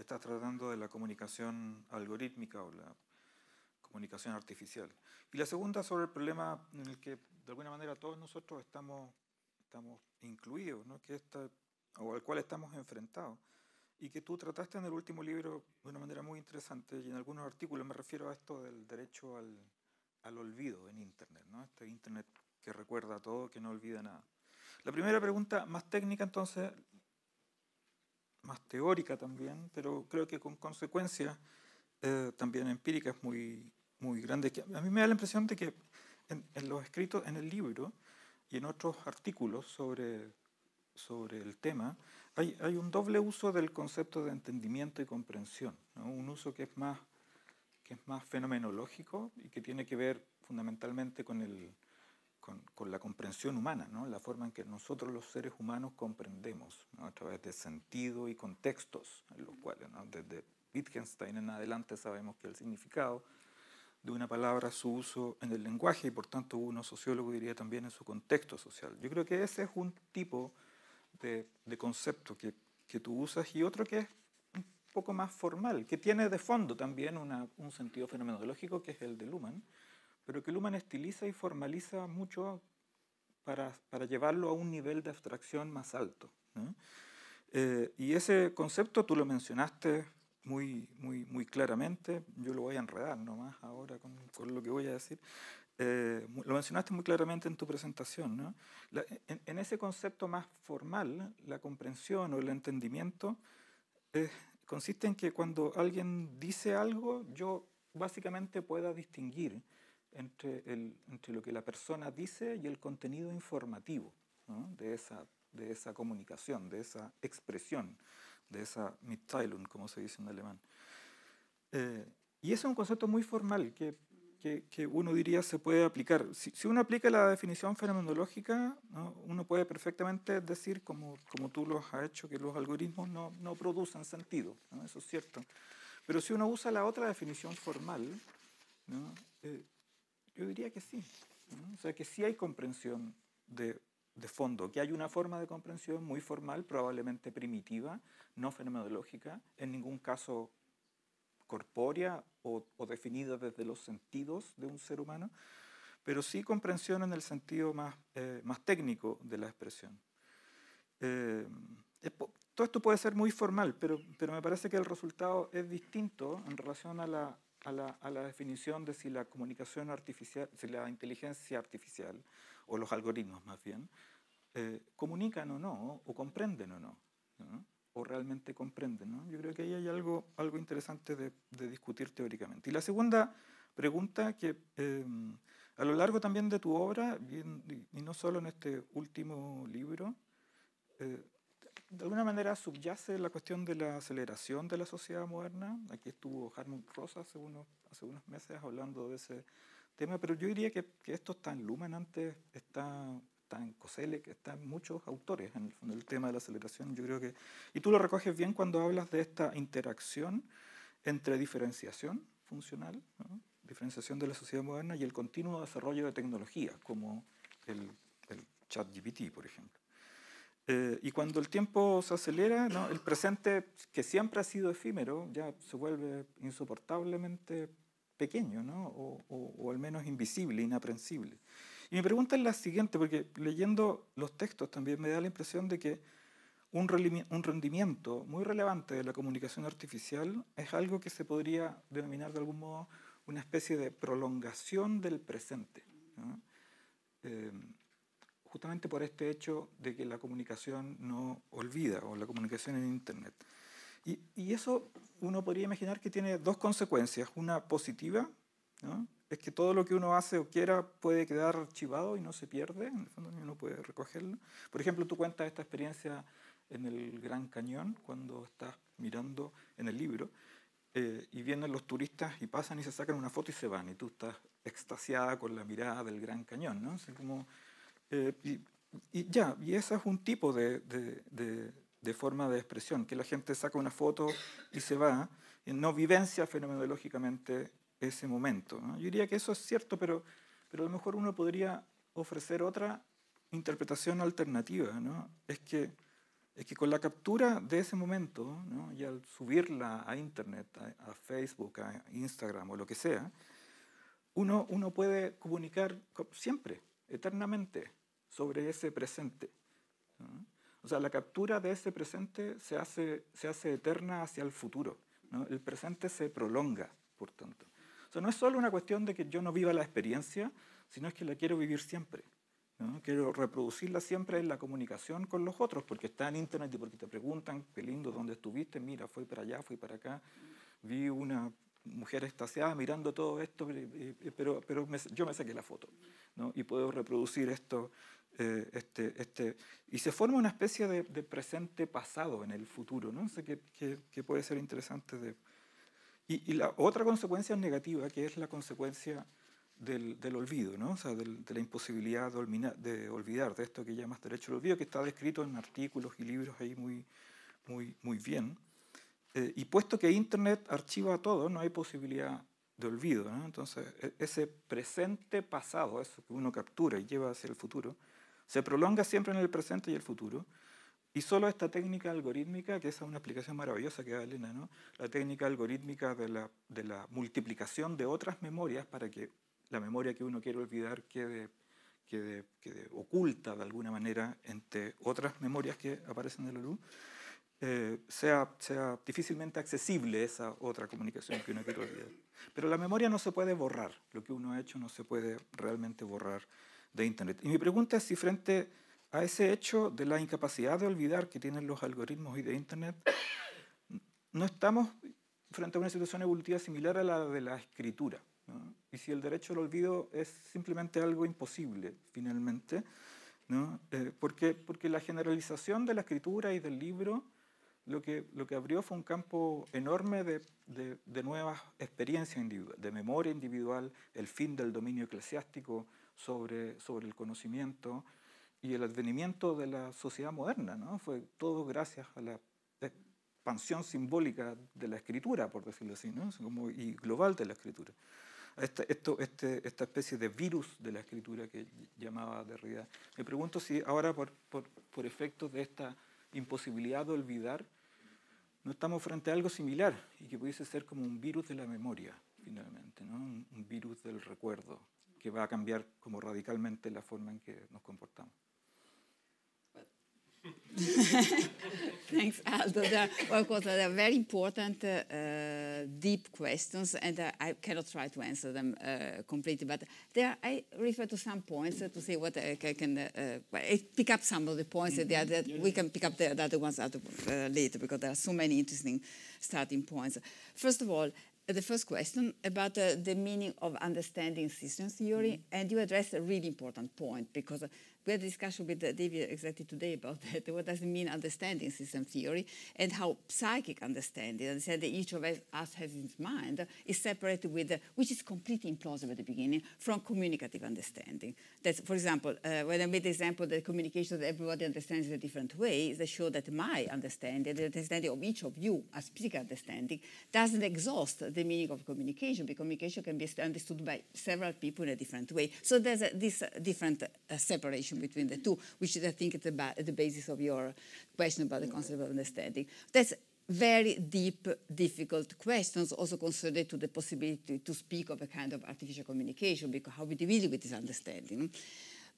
estás tratando de la comunicación algorítmica o la comunicación artificial. Y la segunda sobre el problema en el que de alguna manera todos nosotros estamos, estamos incluidos, que esta, o al cual estamos enfrentados, y que tú trataste en el último libro de una manera muy interesante, y en algunos artículos me refiero a esto del derecho al, olvido en Internet, ¿no? este Internet que recuerda todo, que no olvida nada. La primera pregunta más técnica entonces más teórica también, pero creo que con consecuencias eh, también empíricas muy, muy grandes. a mí me da la impresión de que en, en, los escritos, en el libro y en otros artículos sobre, sobre el tema, hay, hay un doble uso del concepto de entendimiento y comprensión, un uso que es, más, que es más fenomenológico y que tiene que ver fundamentalmente con el, con, la comprensión humana, ¿no? la forma en que nosotros los seres humanos comprendemos a través de sentido y contextos, en los cuales desde Wittgenstein en adelante sabemos que el significado de una palabra, su uso en el lenguaje y por tanto uno sociólogo diría también en su contexto social. Yo creo que ese es un tipo de, concepto que, tú usas y otro que es un poco más formal, que tiene de fondo también un sentido fenomenológico que es el de Luhmann pero que Luhmann estiliza y formaliza mucho para, para llevarlo a un nivel de abstracción más alto. Eh, y ese concepto tú lo mencionaste muy, muy, muy claramente, yo lo voy a enredar nomás ahora con, lo que voy a decir, eh, lo mencionaste muy claramente en tu presentación, en, ese concepto más formal, la comprensión o el entendimiento eh, consiste en que cuando alguien dice algo, yo básicamente pueda distinguir entre, el, lo que la persona dice y el contenido informativo de, esa, de esa comunicación, de esa expresión, de esa Mitteilung, como se dice en alemán. Eh, y es un concepto muy formal que, que, uno diría se puede aplicar. Si, uno aplica la definición fenomenológica, uno puede perfectamente decir, como, como tú lo has hecho, que los algoritmos no, no producen sentido, eso es cierto. Pero si uno usa la otra definición formal, eh, yo diría que sí. O sea, que sí hay comprensión de, de, fondo, que hay una forma de comprensión muy formal, probablemente primitiva, no fenomenológica, en ningún caso corpórea o, o definida desde los sentidos de un ser humano, pero sí comprensión en el sentido más, eh, más técnico de la expresión. Eh, todo esto puede ser muy formal, pero, pero me parece que el resultado es distinto en relación a la, a la, a la, definición de si la comunicación artificial, si la inteligencia artificial, o los algoritmos más bien, eh, comunican o no, o comprenden o no, o realmente comprenden. Yo creo que ahí hay algo, algo interesante de, discutir teóricamente. Y la segunda pregunta que em, a lo largo también de tu obra, y, no solo en este último libro, eh, de alguna manera subyace la cuestión de la aceleración de la sociedad moderna. Aquí estuvo Harmon Rosa hace unos, meses hablando de ese tema, pero yo diría que, esto está en Lumen está, en que están muchos autores en el tema de la aceleración. Yo creo que, y tú lo recoges bien cuando hablas de esta interacción entre diferenciación funcional, diferenciación de la sociedad moderna y el continuo desarrollo de tecnologías como el, el ChatGPT, por ejemplo. Eh, y cuando el tiempo se acelera, el presente, que siempre ha sido efímero, ya se vuelve insoportablemente pequeño, ¿no? o, al menos invisible, inaprensible. Y mi pregunta es la siguiente, porque leyendo los textos también me da la impresión de que un, rendimiento muy relevante de la comunicación artificial es algo que se podría denominar de algún modo una especie de prolongación del presente. ¿no? Eh, justamente por este hecho de que la comunicación no olvida o la comunicación en Internet. Y, eso uno podría imaginar que tiene dos consecuencias. Una positiva, es que todo lo que uno hace o quiera puede quedar archivado y no se pierde, en el fondo uno puede recogerlo. Por ejemplo, tú cuentas esta experiencia en el Gran Cañón, cuando estás mirando en el libro, eh, y vienen los turistas y pasan y se sacan una foto y se van, y tú estás extasiada con la mirada del Gran Cañón, ¿no? como eh, y, ya, y ese es un tipo de, de, forma de expresión, que la gente saca una foto y se va, y no vivencia fenomenológicamente ese momento. Yo diría que eso es cierto, pero, pero a lo mejor uno podría ofrecer otra interpretación alternativa. ¿no? Es, que, es que con la captura de ese momento, ¿no? y al subirla a Internet, a, a, Facebook, a Instagram o lo que sea, uno, uno puede comunicar siempre, eternamente sobre ese presente. O sea, la captura de ese presente se hace, se hace eterna hacia el futuro. El presente se prolonga, por tanto. O sea, no es solo una cuestión de que yo no viva la experiencia, sino es que la quiero vivir siempre. Quiero reproducirla siempre en la comunicación con los otros, porque está en internet y porque te preguntan, qué lindo, ¿dónde estuviste? Mira, fui para allá, fui para acá. Vi una mujer extasiada mirando todo esto, pero, pero yo me saqué la foto ¿no? y puedo reproducir esto eh, este, este, y se forma una especie de, presente-pasado en el futuro, ¿no? Sé que, puede ser interesante. De... Y, la otra consecuencia negativa, que es la consecuencia del, del olvido, ¿no? O sea, de la imposibilidad de, olvidar, de esto que llamas derecho al olvido, que está descrito en artículos y libros ahí muy, muy, muy bien. Eh, y puesto que Internet archiva todo, no hay posibilidad de olvido. Entonces, e, ese presente pasado, eso que uno captura y lleva hacia el futuro, se prolonga siempre en el presente y el futuro. Y solo esta técnica algorítmica, que es una explicación maravillosa que da Elena, ¿no? la técnica algorítmica de la, de la multiplicación de otras memorias para que la memoria que uno quiere olvidar quede, oculta de alguna manera entre otras memorias que aparecen en la luz, eh, sea, sea difícilmente accesible esa otra comunicación que uno quiere olvidar. Pero la memoria no se puede borrar, lo que uno ha hecho no se puede realmente borrar Internet. Y mi pregunta es si frente a ese hecho de la incapacidad de olvidar que tienen los algoritmos y de Internet, no estamos frente a una situación evolutiva similar a la de la escritura. Y si el derecho al olvido es simplemente algo imposible, finalmente, ¿no? Eh, porque, porque la generalización de la escritura y del libro lo que, lo que abrió fue un campo enorme de, de, de nuevas experiencias individuales, de memoria individual, el fin del dominio eclesiástico, sobre, el conocimiento y el advenimiento de la sociedad moderna. Fue todo gracias a la expansión simbólica de la escritura, por decirlo así, y global de la escritura. Este, este, esta, especie de virus de la escritura que llamaba Derrida. Me pregunto si ahora, por, por, efectos de esta imposibilidad de olvidar, no estamos frente a algo similar y que pudiese ser como un virus de la memoria, finalmente, un virus del recuerdo, que va a cambiar como radicalmente la forma en que nos comportamos. Thanks, Aldo. of course, there are very important, uh, deep questions, and uh, I cannot try to answer them uh, completely. But there, I refer to some points to see what uh, uh, I can pick up some of the points. Mm -hmm. that we can pick up the, the other ones uh, later because there are so many interesting starting points. First of all, the first question about uh, the meaning of understanding systems theory, mm -hmm. and you addressed a really important point because we had a discussion with David exactly today about that. What does it mean understanding system theory and how psychic understanding, and said that each of us has in mind, is separated with, which is completely implausible at the beginning, from communicative understanding. That's, for example, uh, when I made the example that communication that everybody understands in a different way, they show that my understanding, the understanding of each of you as psychic understanding, doesn't exhaust the meaning of communication, because communication can be understood by several people in a different way. So there's a, this different uh, separation relation between the two, which is, I think, at the, at the basis of your question about the mm-hmm. concept of understanding. That's very deep, difficult questions, also concerned to the possibility to speak of a kind of artificial communication, because how we deal with this understanding.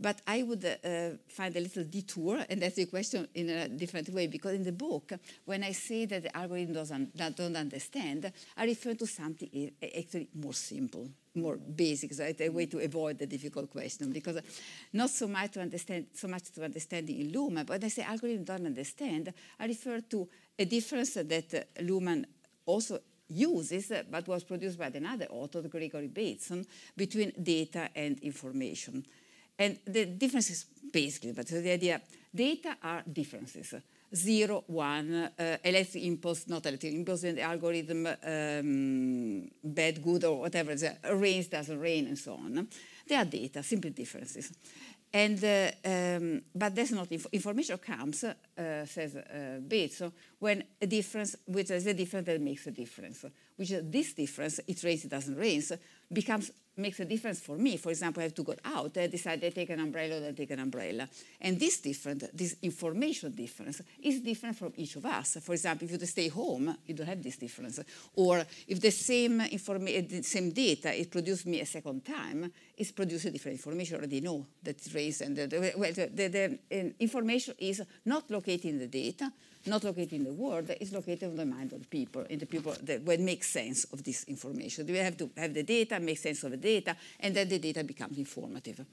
But I would uh, find a little detour and ask the question in a different way because in the book, when I say that the algorithm doesn't don't understand, I refer to something actually more simple more basic, right? A way to avoid the difficult question because not so much to understand, so much to understanding in Luhmann, but when I say algorithm don't understand, I refer to a difference that Luhmann also uses, but was produced by another author, Gregory Bateson, between data and information. And the difference is basically, but the idea, data are differences. Zero, one, uh, electric impulse, not electric impulse, and the algorithm, um, bad, good, or whatever, the rains, doesn't rain, and so on. They are data, simple differences. And, uh, um, but that's not inf information comes, uh, says uh, Bates, so when a difference, which is a difference that makes a difference, which is this difference, it rains, it doesn't rain, becomes makes a difference for me. For example, I have to go out. I decide I take an umbrella or I take an umbrella. And this different, this information difference is different from each of us. For example, if you stay home, you don't have this difference. Or if the same information, eh, same data is produced me a second time, it's produced different information. Already know that race raised. And the, well, the, the, the eh, information is not located in the data, not located in the world, is located on the mind of the people, in the people that will make sense of this information. We have to have the data, make sense of the data, and then the data becomes informative.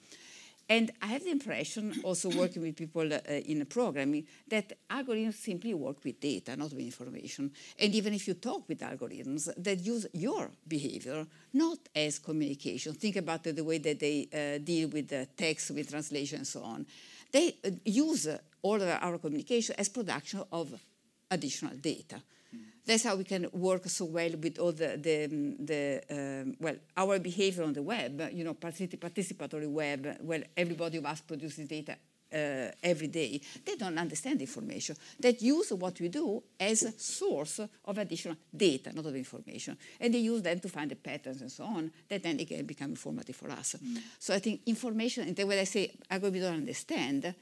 And I have the impression, also working with people uh, in programming, that algorithms simply work with data, not with information. And even if you talk with algorithms that use your behavior, not as communication, think about the way that they uh, deal with text, with translation, and so on. They uh, use all our communication as production of additional data. Mm. That's how we can work so well with all the, the, mm, the um, well, our behavior on the web, you know, participatory web, well, everybody of us produces data uh, every day. They don't understand the information. They use what we do as a source of additional data, not of information. And they use them to find the patterns and so on, that then again become informative for us. Mm. So I think information, and when I say I go, we don't understand,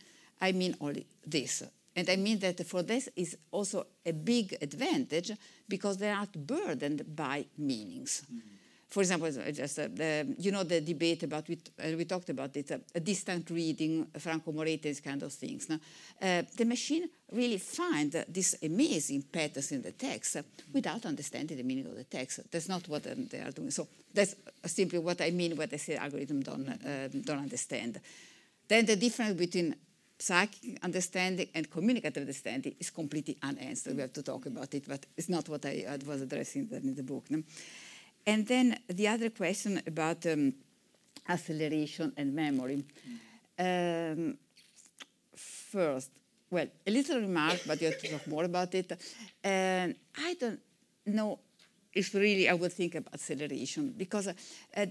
I mean only this. And I mean that for this is also a big advantage because they are not burdened by meanings. Mm -hmm. For example, just uh, the, you know the debate about we, uh, we talked about it, uh, distant reading, Franco Moretti's kind of things. No? Uh, the machine really finds these amazing patterns in the text without understanding the meaning of the text. That's not what um, they are doing. So that's simply what I mean when I say algorithm don't uh, don't understand. Then the difference between psychic understanding and communicative understanding is completely unanswered. We have to talk about it, but it's not what I, was addressing in the book. No? And then the other question about um, acceleration and memory. Um, first, well, a little remark, but you have to talk more about it. And uh, I don't know it's really I would think about acceleration, because uh,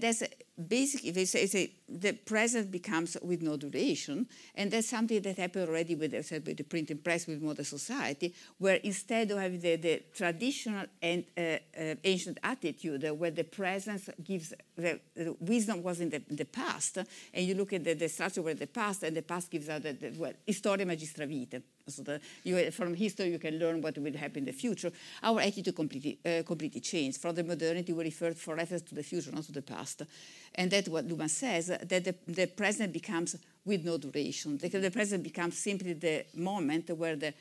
basically they say, say, the present becomes with no duration, and that's something that happened already with, with the printing press with modern society, where instead of having the, the traditional and uh, uh, ancient attitude where the presence gives the, the wisdom was in the, the, past, and you look at the, the structure where the past and the past gives out the, the well, historia magistra vitae so the, you, from history, you can learn what will happen in the future. Our attitude completely, uh, completely changed. From the modernity, we refer for reference to the future, not to the past. And that's what Luhmann says, that the, the present becomes with no duration. The, the present becomes simply the moment where the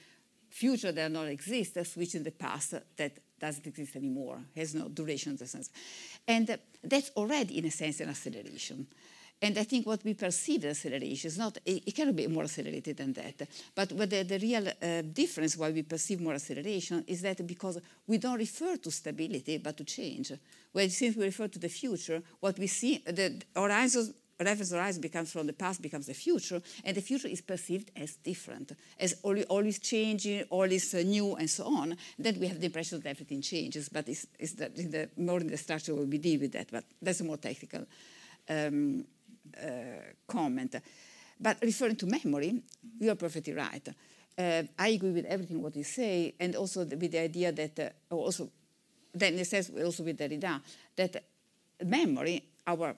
future does not exist, which in the past that doesn't exist anymore, has no duration in the sense. And uh, that's already, in a sense, an acceleration. And I think what we perceive as acceleration is not, it, it be more accelerated than that. But what the, the real uh, difference why we perceive more acceleration is that because we don't refer to stability, but to change. Well, since we refer to the future, what we see, the horizon, reference horizon becomes from the past becomes the future, and the future is perceived as different, as always changing, always uh, new, and so on. Then we have the impression that everything changes, but it's, it's the, the, more in the structure where we deal with that. But that's more technical. Um, uh, comment. But referring to memory, you are perfectly right. Uh, I agree with everything what you say, and also the, with the idea that uh, also then it says also with Derrida that memory, our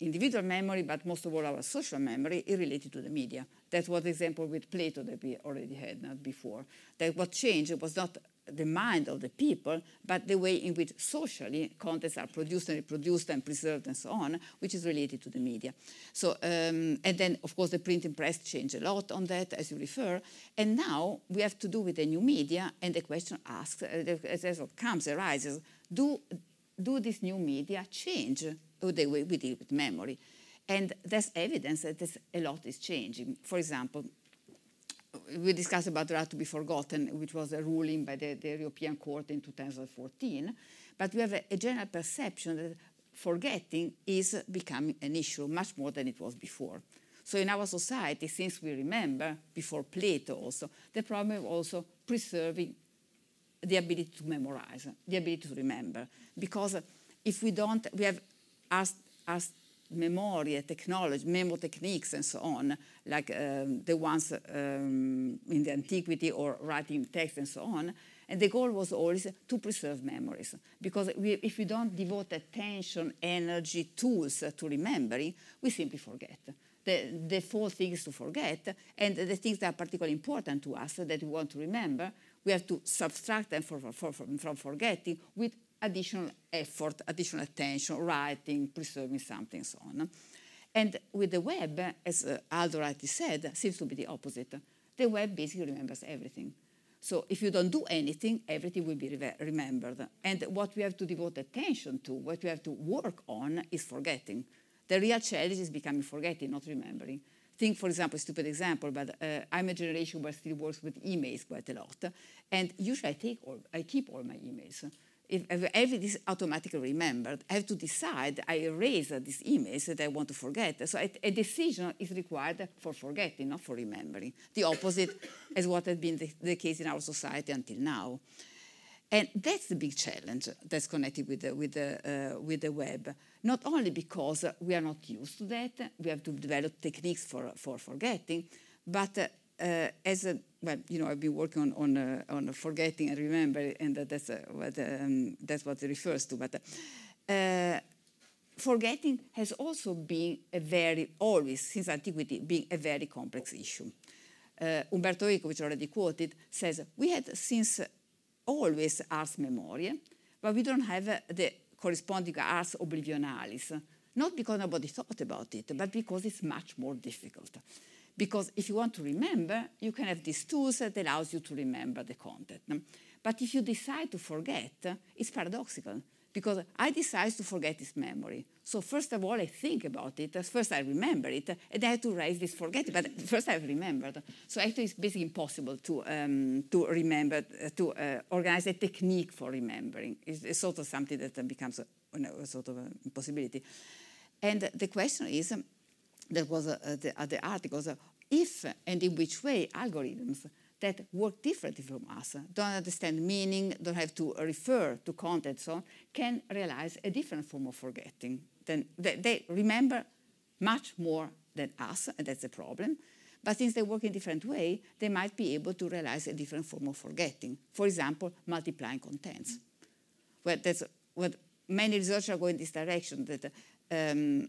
individual memory, but most of all our social memory, is related to the media. That what example with Plato that we already had not before. That what changed was not the mind of the people, but the way in which socially contents are produced and reproduced and preserved and so on, which is related to the media. So, um, and then of course the printing press changed a lot on that, as you refer. And now we have to do with the new media, and the question asks, uh, as it comes, arises, do do this new media change the way we deal with memory? And there's evidence that there's a lot is changing. For example, we discussed about the right to be forgotten, which was a ruling by the, the European Court in 2014. But we have a, a general perception that forgetting is becoming an issue much more than it was before. So in our society, since we remember, before Plato also, the problem of also preserving the ability to memorize, the ability to remember. Because if we don't, we have as, as memory, technology, memo techniques and so on, like um, the ones um, in the antiquity or writing text and so on. And the goal was always to preserve memories. Because we, if we don't devote attention, energy, tools to remembering, we simply forget. The, the four things to forget and the things that are particularly important to us that we want to remember, we have to subtract them from, from, from forgetting with additional effort, additional attention, writing, preserving something, so on. And with the web, as uh, Aldo rightly said, seems to be the opposite. The web basically remembers everything. So if you don't do anything, everything will be remembered. And what we have to devote attention to, what we have to work on, is forgetting. The real challenge is becoming forgetting, not remembering. Think, for example, a stupid example, but uh, I'm a generation where still works with emails quite a lot, and usually I take all, I keep all my emails if everything is automatically remembered, I have to decide, I erase this image that I want to forget. So a decision is required for forgetting, not for remembering. The opposite is what has been the, the, case in our society until now. And that's the big challenge that's connected with the, with, the, uh, with the web. Not only because we are not used to that, we have to develop techniques for, for forgetting, but uh, uh, as a well, you know, I've been working on on, uh, on forgetting and remember, and that's uh, what um, that's what it refers to. But uh, uh, forgetting has also been a very always since antiquity being a very complex issue. Uh, Umberto Eco, which I already quoted, says we had since always ars memoria, but we don't have the corresponding ars oblivionalis. Not because nobody thought about it, but because it's much more difficult because if you want to remember, you can have these tools that allows you to remember the content. But if you decide to forget, it's paradoxical because I decide to forget this memory. So first of all, I think about it. First, I remember it, and I have to raise this forget it. But first, I've remembered. So actually, it's basically impossible to um, to remember to uh, organize a technique for remembering. It's, it's sort of something that becomes a, you know, a sort of impossibility. And the question is. Um, that was uh, the, uh, the articles. Uh, if and in which way algorithms that work differently from us, don't understand meaning, don't have to refer to content, so on, can realize a different form of forgetting. Then they remember much more than us, and that's a problem. But since they work in a different way, they might be able to realize a different form of forgetting. For example, multiplying contents. Well, that's what many researchers go in this direction. That um,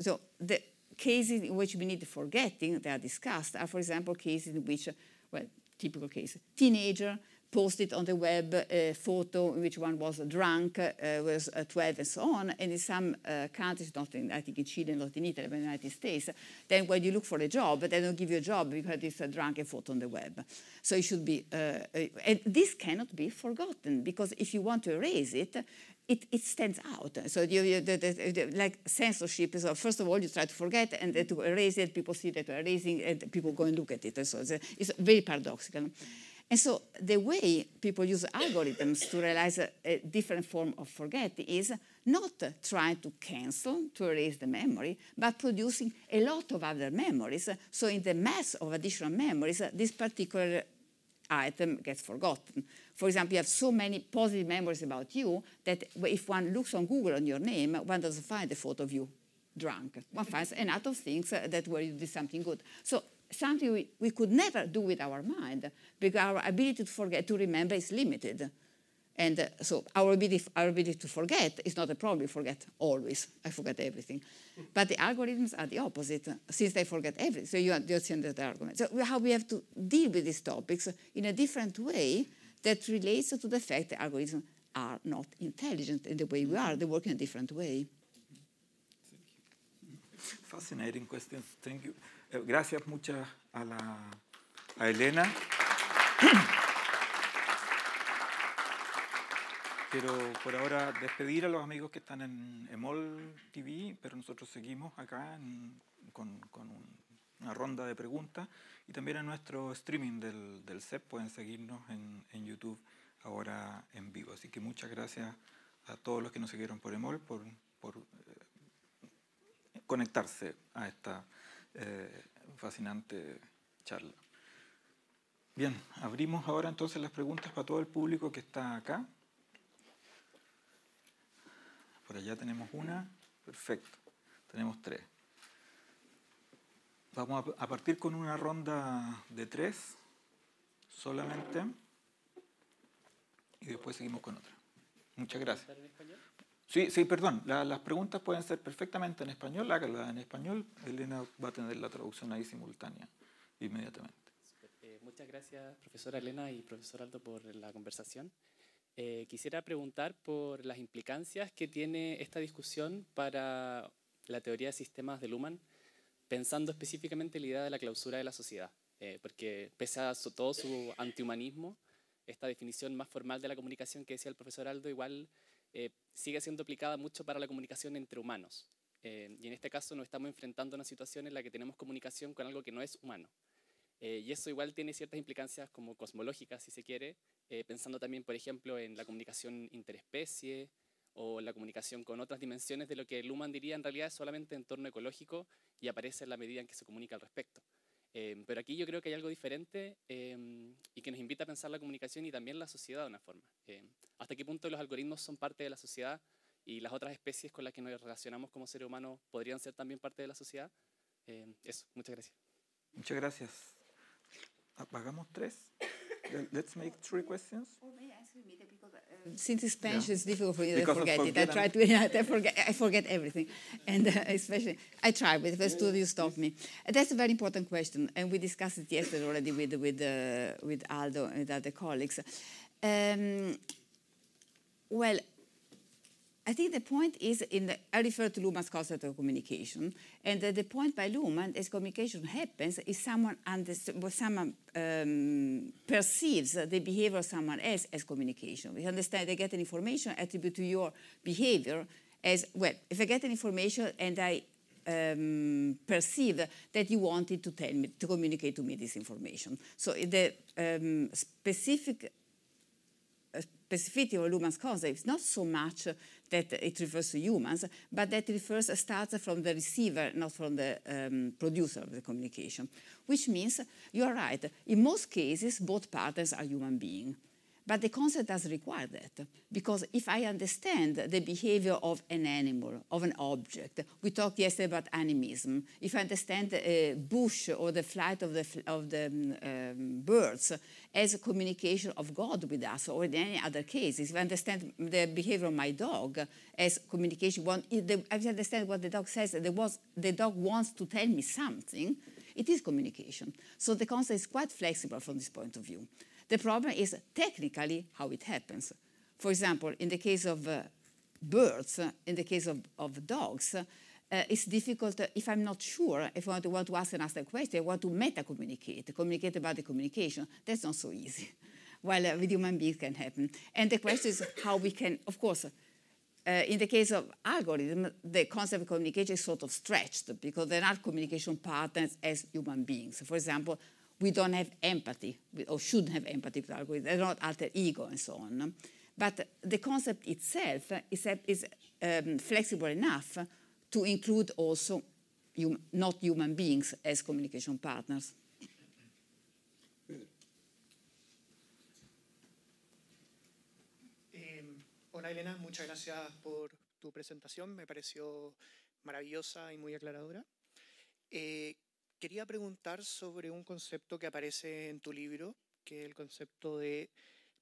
so the cases in which we need forgetting, they are discussed, are, for example, cases in which, well, typical case, teenager posted on the web a photo in which one was drunk, uh, was uh, 12 and so on. And in some uh, countries, not in, I think in Chile, not in Italy, but in the United States, then when you look for a job, they don't give you a job because it's a drunk and photo on the web. So it should be, uh, uh and this cannot be forgotten because if you want to erase it, it, it stands out. So you, you the, the, the, like censorship. So uh, first of all, you try to forget and to erase it. People see that you're erasing, it, people go and look at it. So it's, it's very paradoxical. And so the way people use algorithms to realize a, a, different form of forget is not trying to cancel, to erase the memory, but producing a lot of other memories. So in the mass of additional memories, this particular item gets forgotten. For example, you have so many positive memories about you that if one looks on Google on your name, one doesn't find the photo of you drunk. One finds a lot of things that where you did something good. So something we, we could never do with our mind because our ability to forget, to remember is limited. And uh, so our ability, our ability to forget is not a problem. We forget always. I forget everything. But the algorithms are the opposite, since they forget everything. So you understand the argument. So how we have to deal with these topics in a different way that relates to the fact that algorithms are not intelligent in the way we are. They work in a different way. Fascinating questions. Thank you. Eh, gracias muchas a, a Elena. Quiero por ahora despedir a los amigos que están en EMOL TV, pero nosotros seguimos acá con, una ronda de preguntas y también a nuestro streaming del, CEP pueden seguirnos en, YouTube ahora en vivo. Así que muchas gracias a todos los que nos siguieron por EMOL por, eh, conectarse a esta eh, fascinante charla. Bien, abrimos ahora entonces las preguntas para todo el público que está acá. Por allá tenemos una. Perfecto. Tenemos tres. Vamos a partir con una ronda de tres solamente y después seguimos con otra. Muchas gracias. Sí, sí, perdón. las preguntas pueden ser perfectamente en español. Hágala en español. Elena va a tener la traducción ahí simultánea inmediatamente. Eh, muchas gracias, profesora Elena y profesor Aldo, por la conversación. Eh, quisiera preguntar por las implicancias que tiene esta discusión para la teoría de sistemas de Luhmann, pensando específicamente la idea de la clausura de la sociedad. Eh, porque pese a todo su antihumanismo, esta definición más formal de la comunicación que decía el profesor Aldo igual eh, sigue siendo aplicada mucho para la comunicación entre humanos. Eh, y en este caso nos estamos enfrentando a una situación en la que tenemos comunicación con algo que no es humano. Eh, y eso igual tiene ciertas implicancias como cosmológicas, si se quiere, pensando también, por ejemplo, en la comunicación interespecie o en la comunicación con otras dimensiones de lo que el humano diría en realidad es solamente entorno ecológico y aparece en la medida en que se comunica al respecto. Em, pero aquí yo creo que hay algo diferente em, y que nos invita a pensar la comunicación y también la sociedad de una forma. Em, ¿Hasta qué punto los algoritmos son parte de la sociedad y las otras especies con las que nos relacionamos como seres humanos podrían ser también parte de la sociedad? eso, muchas gracias. Muchas gracias. Apagamos ah, tres. Let's make three questions. Oh, Uh, since this Spanish, yeah. difficult for me to forget it. I try to, I forget, I forget everything, and uh, especially I try. But first two of you stop me. that's a very important question, and we discussed it yesterday already with with uh, with Aldo and uh, other colleagues. Um, well, I think the point is in the, I refer to Luhmann's concept of communication, and the, the point by Luhmann is communication happens if someone someone um, perceives the behavior of someone else as communication. We understand they get an information attribute to your behavior as well. If I get an information and I um, perceive that you wanted to tell me to communicate to me this information, so the um, specific specificity of human's concept is not so much that it refers to humans, but that it refers starts from the receiver, not from the um, producer of the communication, which means you are right. In most cases, both partners are human beings. But the concept has required that, because if I understand the behavior of an animal, of an object, we talked yesterday about animism. If I understand a bush or the flight of the, of the um, um, birds as a communication of God with us, or in any other cases, if I understand the behavior of my dog as communication, if I understand what the dog says, was, the dog wants to tell me something, it is communication. So the concept is quite flexible from this point of view. The problem is technically how it happens. For example, in the case of uh, birds, uh, in the case of, of dogs, uh, it's difficult if I'm not sure, if I want to, ask and ask a question, I want to meta communicate, communicate about the communication. That's not so easy. While well, uh, with human beings can happen. And the question is how we can, of course, uh, in the case of algorithm, the concept of communication is sort of stretched because there are communication patterns as human beings. For example, we don't have empathy or shouldn't have empathy with algorithms. They're not alter ego and so on. But the concept itself is, is um, flexible enough to include also hum not human beings as communication partners. Hola Elena, muchas gracias por tu presentación, me pareció maravillosa y muy aclaradora. Eh, Quería preguntar sobre un concepto que aparece en tu libro, que es el concepto de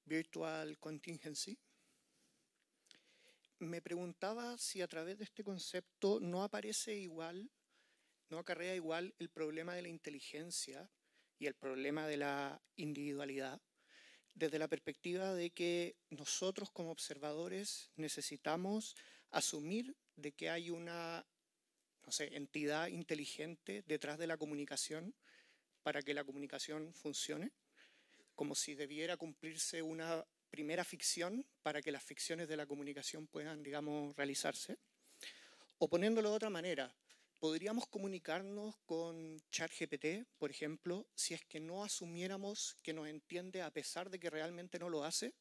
virtual contingency. Me preguntaba si a través de este concepto no aparece igual, no acarrea igual el problema de la inteligencia y el problema de la individualidad, desde la perspectiva de que nosotros como observadores necesitamos asumir de que hay una no sé, entidad inteligente detrás de la comunicación para que la comunicación funcione, como si debiera cumplirse una primera ficción para que las ficciones de la comunicación puedan, digamos, realizarse. O poniéndolo de otra manera, podríamos comunicarnos con ChatGPT, por ejemplo, si es que no asumiéramos que nos entiende a pesar de que realmente no lo hace.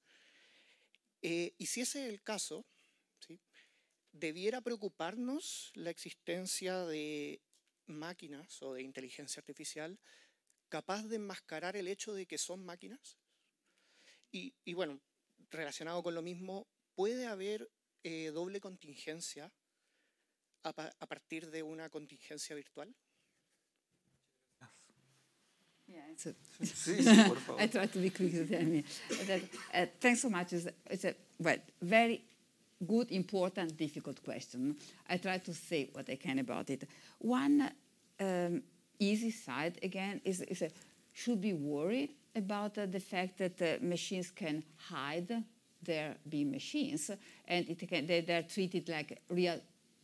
Eh, y si ese es el caso, ¿Debiera preocuparnos la existencia de máquinas o de inteligencia artificial capaz de enmascarar el hecho de que son máquinas? Y, bueno, relacionado con lo mismo, ¿puede haber eh, doble contingencia a, partir de una contingencia virtual? Yeah, it's sí, por favor. I try to be quick. Uh, thanks so much. It's a, very good, important, difficult question. I try to say what I can about it. One um, easy side, again, is, is a, uh, should we worry about uh, the fact that uh, machines can hide their being machines and it can, they, they're treated like real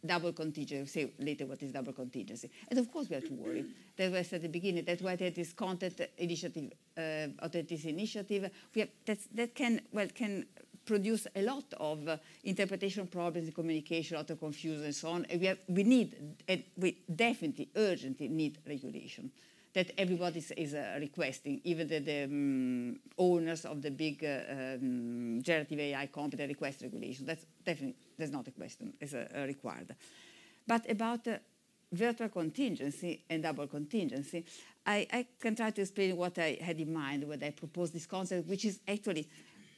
double contingency. say later what is double contingency. And of course, we have to worry. That was at the beginning. That's why there's this content initiative, uh, authorities initiative. We have, that's, that can, well, can produce a lot of uh, interpretation problems in communication, a lot of confusion and so on. And we, have, we need, and we definitely, urgently need regulation that everybody is, uh, requesting, even the, the um, owners of the big uh, um, generative AI company request regulation. That's definitely, that's not a question, it's uh, uh, required. But about uh, virtual contingency and double contingency, I, I, can try to explain what I had in mind when I proposed this concept, which is actually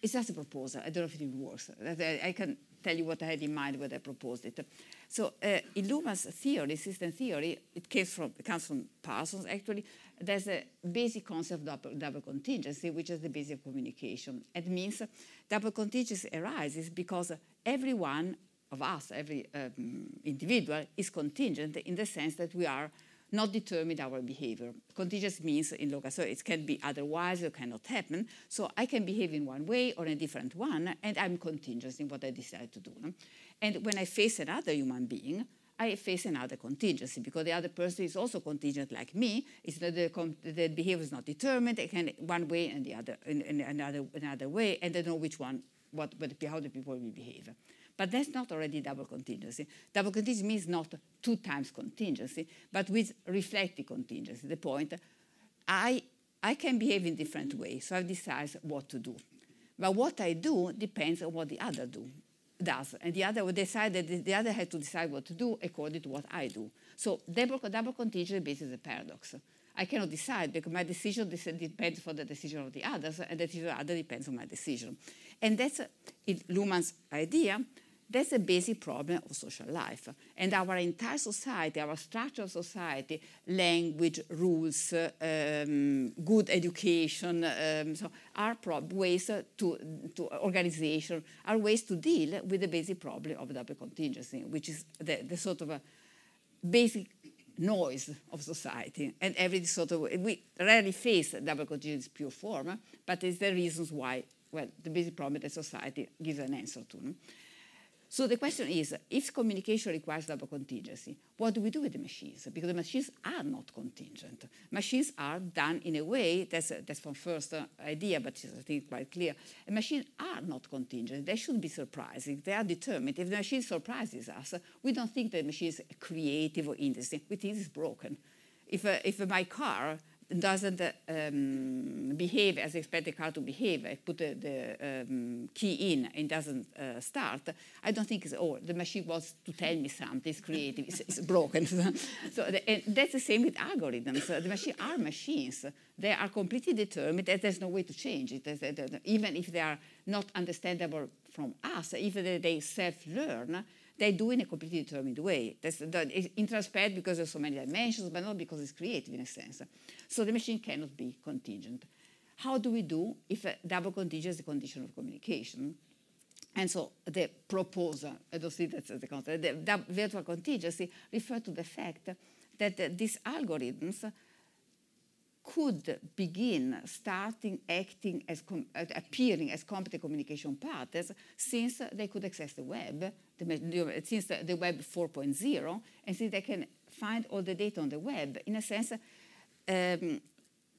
it's just a proposal. I don't know if it works. I can tell you what I had in mind when I proposed it. So uh, in theory, system theory, it comes from, comes from Parsons actually. There's a basic concept of double, double contingency, which is the basis of communication. It means double contingency arises because everyone of us, every um, individual, is contingent in the sense that we are not determine our behavior. Contagious means in local, so it can be otherwise, it cannot happen. So I can behave in one way or a different one, and I'm contingent in what I decide to do. And when I face another human being, I face another contingency because the other person is also contingent like me. It's not the, the behavior is not determined. It can one way and the other, in, in another another way, and I know which one, what, but how the people will behave. But that's not already double contingency. Double contingency means not two times contingency, but with reflective contingency. The point, I, I can behave in different ways, so I decide what to do. But what I do depends on what the other do, does. And the other will decide that the other has to decide what to do according to what I do. So double, double contingency basis is a paradox. I cannot decide because my decision depends on the decision of the others, and the decision of the other depends on my decision. And that's uh, it, Luhmann's idea that's a basic problem of social life. And our entire society, our structure of society, language, rules, um, good education, um, so are ways to, to organization, are ways to deal with the basic problem of double contingency, which is the, the sort of basic noise of society. And every sort of, we rarely face double contingency pure form, but it's the reasons why, well, the basic problem that society gives an answer to. So the question is, if communication requires double contingency, what do we do with the machines? Because the machines are not contingent. Machines are done in a way, that's, that's from first uh, idea, but I think, quite clear. Machines are not contingent. They should be surprising. They are determined. If the machine surprises us, we don't think the machine is creative or interesting. We think it's broken. If, uh, if my car doesn't um, behave as expected car to behave, I put the, the um, key in and doesn't uh, start, I don't think it's, oh, the machine wants to tell me something, it's creative, it's, it's broken. so the, that's the same with algorithms. the machine are machines. They are completely determined and there's no way to change it. Even if they are not understandable from us, even if they self-learn, they do in a completely determined way. That's that introspect because there's so many dimensions, but not because it's creative in a sense. So the machine cannot be contingent. How do we do if a double contingent is a condition of communication? And so the proposal, I don't see that's the concept, the virtual contingency refer to the fact that these algorithms could begin starting acting as uh, appearing as competent communication partners since they could access the web, the, since the web 4.0, and since they can find all the data on the web. In a sense, um,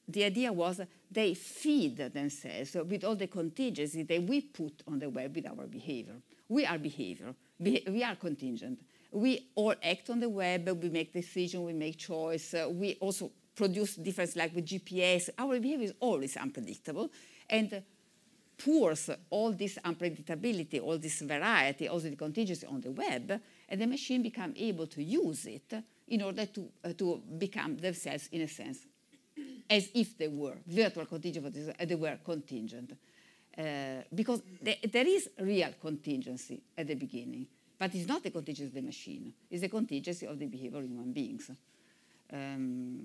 the idea was they feed themselves with all the contingency that we put on the web with our behavior. We are behavior. we are contingent. We all act on the web. We make decisions. We make choice. Uh, we also produce difference like with GPS. Our behavior is always unpredictable. And uh, pours all this unpredictability, all this variety, all the contingency on the web, and the machine become able to use it in order to, uh, to become themselves, in a sense, as if they were virtual contingent, uh, they were contingent. Uh, because there is real contingency at the beginning, but it's not the contingency of the machine, it's the contingency of the behavior of human beings. Um,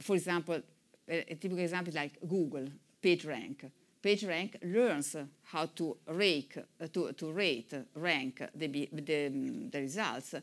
for example, a, a typical example is like Google, PageRank. PageRank learns how to, rake, uh, to, to rate, rank the, the, mm, the, results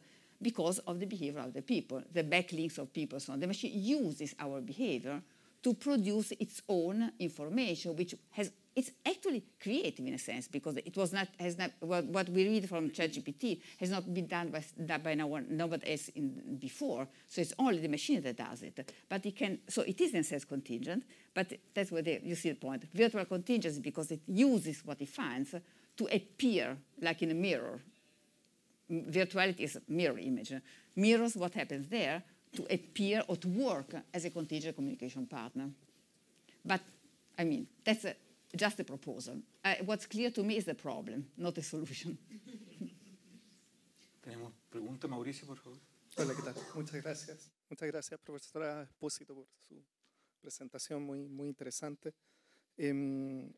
because of the behavior of the people, the backlinks of people. So the machine uses our behavior to produce its own information, which has it's actually creative in a sense because it was not has not what, what we read from ChatGPT has not been done by done by no one nobody else in, before. So it's only the machine that does it. But it can so it is in a sense contingent. But that's where they, you see the point. Virtual contingency because it uses what it finds to appear like in a mirror. Virtuality is mirror image. Mirrors what happens there to appear or to work as a contingent communication partner. But I mean that's a just a proposal. Uh, what's clear to me is the problem, not the solution. Tenemos pregunta, Mauricio, por favor. Hola, ¿qué tal? Muchas gracias. Muchas gracias, profesora Espósito, por su presentación muy, muy interesante. Em,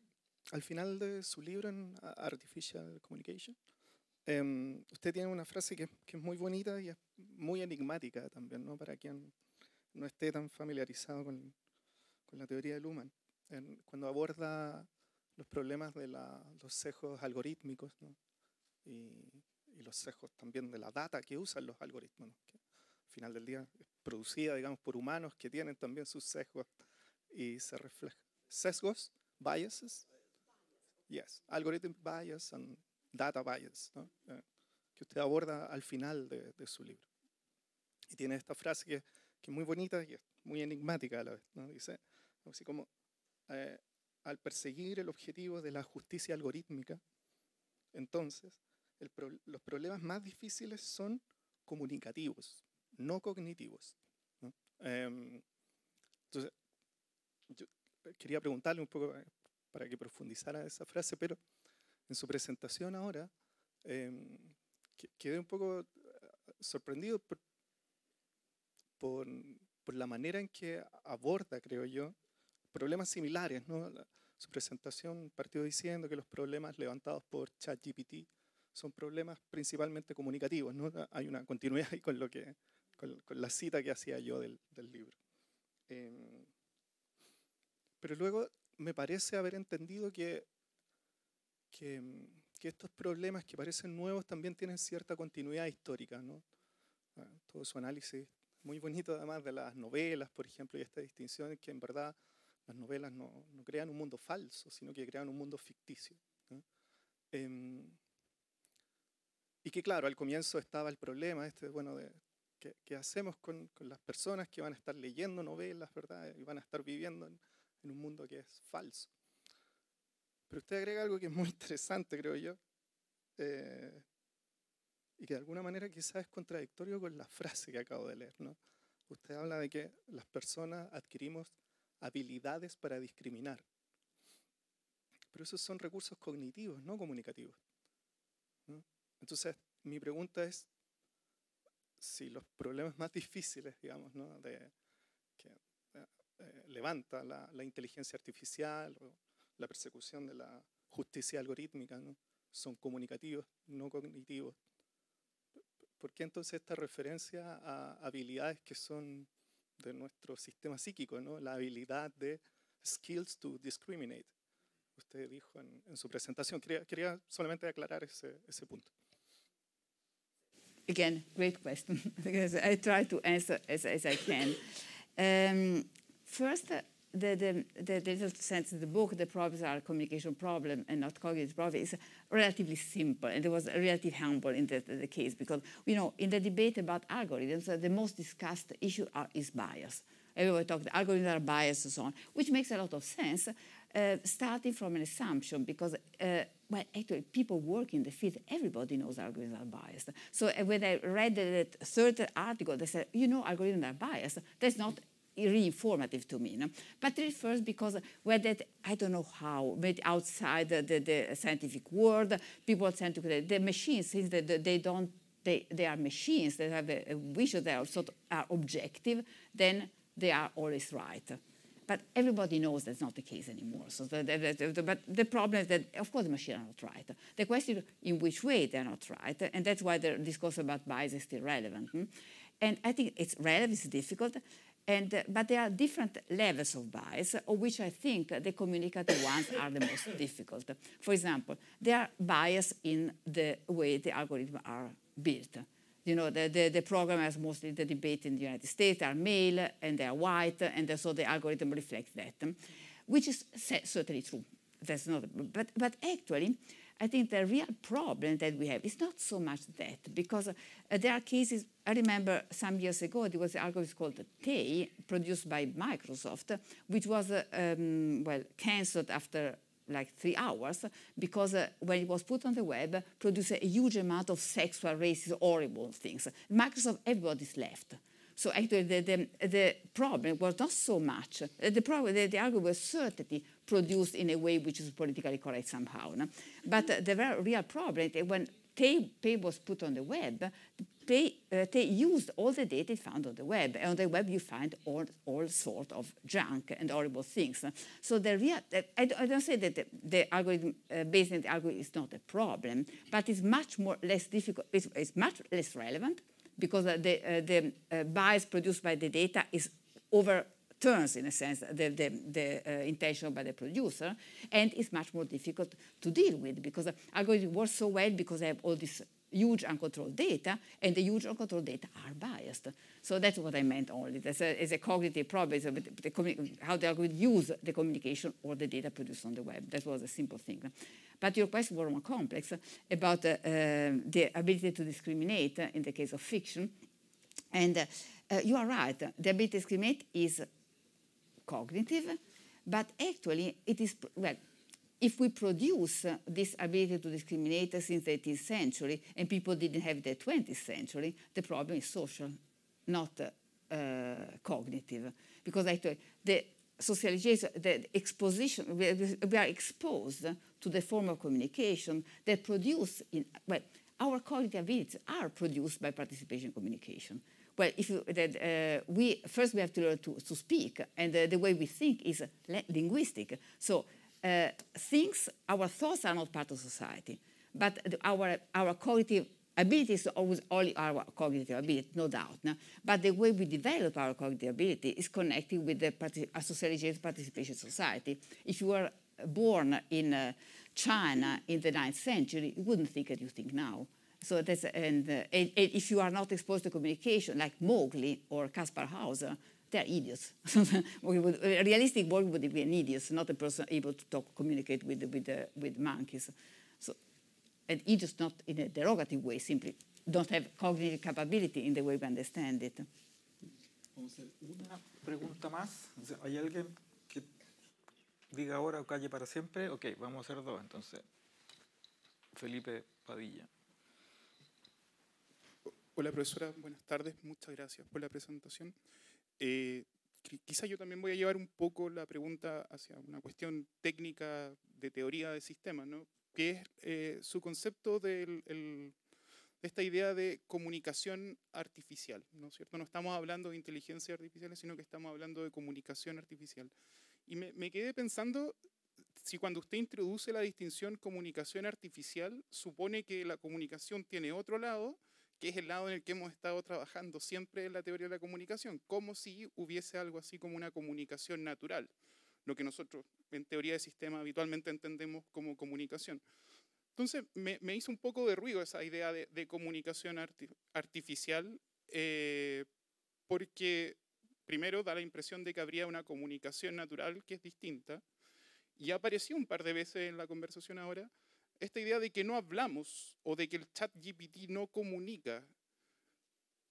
al final de su libro en Artificial Communication, em, usted tiene una frase que, que, es muy bonita y es muy enigmática también, ¿no? Para quien no esté tan familiarizado con, con la teoría de Luman cuando aborda los problemas de los sesgos algorítmicos y, los sesgos también de la data que usan los algoritmos, que al final del día es producida, digamos, por humanos que tienen también sus sesgos y se refleja. Sesgos, biases, yes, algorithm bias and data bias, eh, que usted aborda al final de, su libro. Y tiene esta frase que, es muy bonita y muy enigmática a la vez, ¿no? Dice, así como, eh, al perseguir el objetivo de la justicia algorítmica, entonces los problemas más difíciles son comunicativos, no cognitivos. Em, entonces, yo quería preguntarle un poco eh, para que profundizara esa frase, pero en su presentación ahora em, quedé un poco eh, sorprendido por la manera en que aborda, creo yo, problemas similares. su presentación partió diciendo que los problemas levantados por ChatGPT son problemas principalmente comunicativos. ¿no? Hay una continuidad ahí con, lo que, con, la cita que hacía yo del, libro. Em, pero luego me parece haber entendido que, que, estos problemas que parecen nuevos también tienen cierta continuidad histórica. Ah, todo su análisis, muy bonito además de las novelas, por ejemplo, y esta distinción que en verdad las novelas no, crean un mundo falso, sino que crean un mundo ficticio. Em, y que claro, al comienzo estaba el problema este, bueno, de qué, hacemos con, las personas que van a estar leyendo novelas, ¿verdad? Y van a estar viviendo en, un mundo que es falso. Pero usted agrega algo que es muy interesante, creo yo, eh, y que de alguna manera quizás es contradictorio con la frase que acabo de leer. ¿no? Usted habla de que las personas adquirimos habilidades para discriminar. Pero esos son recursos cognitivos, no comunicativos. Entonces, mi pregunta es si los problemas más difíciles, digamos, de, que eh, eh, levanta la, inteligencia artificial o la persecución de la justicia algorítmica, son comunicativos, no cognitivos. ¿Por qué entonces esta referencia a habilidades que son de nuestro sistema psíquico, ¿no? la habilidad de skills to discriminate. Usted dijo en, su presentación. Quería, solamente aclarar ese, punto. Again, great question. I try to answer as, I can. Um, first, the, the, the digital sense of the book, the problems are communication problem and not cognitive problem, is relatively simple. And it was relatively humble in the, the, the case because, you know, in the debate about algorithms, the most discussed issue are, is bias. Everybody talks, algorithms are biased and so on, which makes a lot of sense, uh, starting from an assumption because uh, well, actually, people work in the field, everybody knows algorithms are biased. So uh, when I read the, the third article, they said, you know, algorithms are biased. That's not reformative to me. No? But first because where that, I don't know how, but outside the, the, the scientific world, people tend to create the machines, since they, they don't, they, they are machines that have a, a vision, they are, sort of, are objective, then they are always right. But everybody knows that's not the case anymore. So the, the, the, but the problem is that, of course, the machines are not right. The question is in which way they're not right, and that's why the discourse about bias is still relevant. Hmm? And I think it's relevant, it's difficult, and, uh, but there are different levels of bias, of which I think the communicative ones are the most difficult. For example, there are bias in the way the algorithms are built. You know, the, the, the programmers mostly the debate in the United States are male and they are white, and so the algorithm reflects that, which is certainly true. That's not, but, but actually, I think the real problem that we have is not so much that, because uh, there are cases, I remember some years ago, there was an algorithm called TAY, produced by Microsoft, which was, uh, um, well, cancelled after like three hours, because uh, when it was put on the web, produced a huge amount of sexual, racist, horrible things. Microsoft, everybody's left. So actually, the, the, the problem was not so much uh, the problem. The, the argument was certainly produced in a way which is politically correct somehow. No? But the real problem is eh, when Tay, pay was put on the web, they uh, used all the data they found on the web. And on the web, you find all, all sort of junk and horrible things. So the real, I, don't say that the, the algorithm, uh, based on the algorithm is not a problem, but it's much more less difficult, it's, it's much less relevant because uh, the, uh, the uh, bias produced by the data is overturns, in a sense, the, the, the intention by the producer, and it's much more difficult to deal with because algorithms work so well because they have all these huge uncontrolled data, and the huge uncontrolled data are biased. So that's what I meant only. That's a, as a cognitive problem, it's the how the algorithm use the communication or the data produced on the web. That was a simple thing. But your questions were more complex about uh, uh, the ability to discriminate in the case of fiction. And uh, you are right, the ability to discriminate is cognitive, but actually it is, well, if we produce this ability to discriminate since the 18th century and people didn't have the 20th century, the problem is social, not uh, cognitive. Because I tell the socialization, the exposition, we are exposed to the form of communication that produce, in, well, our cognitive abilities are produced by participation communication. Well, if you, that, uh, we first we have to learn to, to speak, and uh, the way we think is uh, linguistic. So uh, things, our thoughts are not part of society, but our, our cognitive ability is always only our cognitive ability, no doubt. No? But the way we develop our cognitive ability is connected with the associated participation society. If you were born in uh, China in the 9th century, you wouldn't think as you think now. So that's, and, uh, and, and, if you are not exposed to communication, like Mowgli or Caspar Hauser, Son idiots. would, a realistic world would be an idiot, not a person able to talk, communicate with, with, uh, with monkeys. So, and idiots not in a derogative way, simply don't have cognitive capability in the way we Vamos a hacer una pregunta más. ¿Hay alguien que diga ahora o calle para siempre? Ok, vamos a hacer dos entonces. Felipe Padilla. Hola profesora, buenas tardes, muchas gracias por la presentación. Eh, Quizás quizá yo también voy a llevar un poco la pregunta hacia una cuestión técnica de teoría de sistemas, ¿no? que es eh, su concepto de esta idea de comunicación artificial. ¿no es cierto? No estamos hablando de inteligencia artificial, sino que estamos hablando de comunicación artificial. Y me quedé pensando si cuando usted introduce la distinción comunicación artificial, supone que la comunicación tiene otro lado que es el lado en el que hemos estado trabajando siempre en la teoría de la comunicación, como si hubiese algo así como una comunicación natural, lo que nosotros en teoría de sistema habitualmente entendemos como comunicación. Entonces me, hizo un poco de ruido esa idea de, comunicación artificial, eh, porque primero da la impresión de que habría una comunicación natural que es distinta, y apareció un par de veces en la conversación ahora, esta idea de que no hablamos o de que el chat GPT no comunica,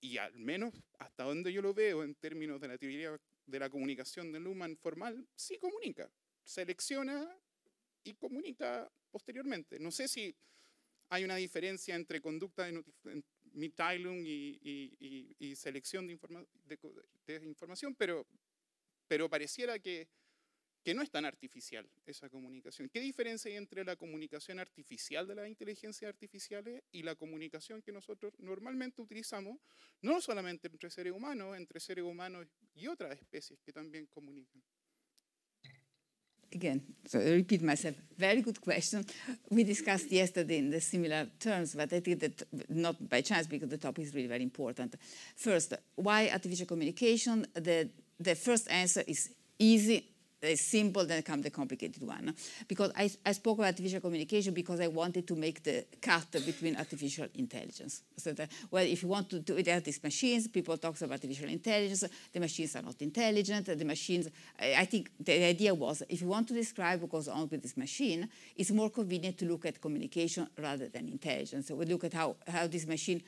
y al menos hasta donde yo lo veo en términos de la teoría de la comunicación de Luhmann formal, sí comunica, selecciona y comunica posteriormente. No sé si hay una diferencia entre conducta de Mitteilung y, selección de, información, pero, pero pareciera que que no es tan artificial esa comunicación. ¿Qué diferencia hay entre la comunicación artificial de las inteligencias artificiales y la comunicación que nosotros normalmente utilizamos, no solamente entre seres humanos, entre seres humanos y otras especies que también comunican? Again, so I repeat myself. Very good question. We discussed yesterday in the similar terms, but I think that not by chance because the topic is really very important. First, why artificial communication? The the first answer is easy the simple, then come the complicated one. Because I, I spoke about artificial communication because I wanted to make the cut between artificial intelligence. So that, well, if you want to do it at these machines, people talk about artificial intelligence, the machines are not intelligent, the machines, I, I think the idea was if you want to describe what goes on with this machine, it's more convenient to look at communication rather than intelligence. So we look at how, how this machine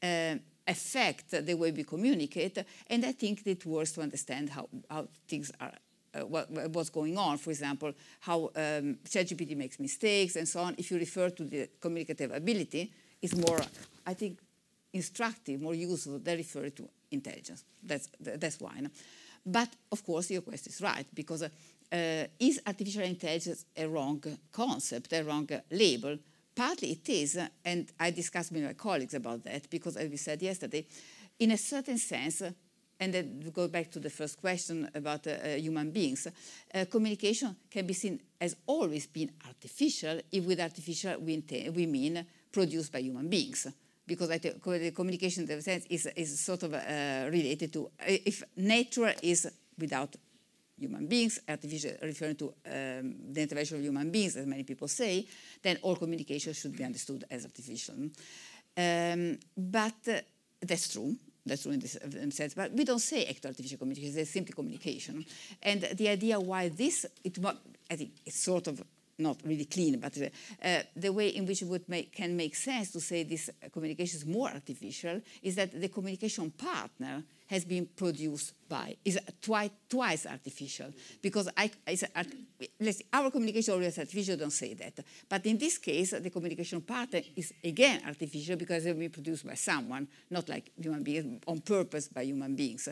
uh, affect the way we communicate. And I think it works to understand how, how things are uh, what, uh, what's going on, for example, how um, ChatGPT makes mistakes and so on, if you refer to the communicative ability, is more, I think, instructive, more useful than refer to intelligence. That's, that's why. No? But, of course, your question is right, because uh, uh, is artificial intelligence a wrong concept, a wrong label? Partly it is, and I discussed with my colleagues about that, because as we said yesterday, in a certain sense, and that go back to the first question about uh, uh, human beings, uh, communication can be seen as always being artificial, if with artificial we, we mean produced by human beings. Because I think the communication in the sense is, is sort of uh, related to uh, if nature is without human beings, artificial referring to um, the intervention of human beings, as many people say, then all communication should be understood as artificial. Um, but uh, that's true that's doing this says, But we don't say active artificial communication; they simply communication. And the idea why this, it, I think, it's sort of not really clean, but uh, uh, the way in which it would make, can make sense to say this communication is more artificial is that the communication partner has been produced by is twice twice artificial because I, art, see, our communication always artificial. Don't say that, but in this case, the communication partner is again artificial because it will be produced by someone, not like human beings on purpose by human beings.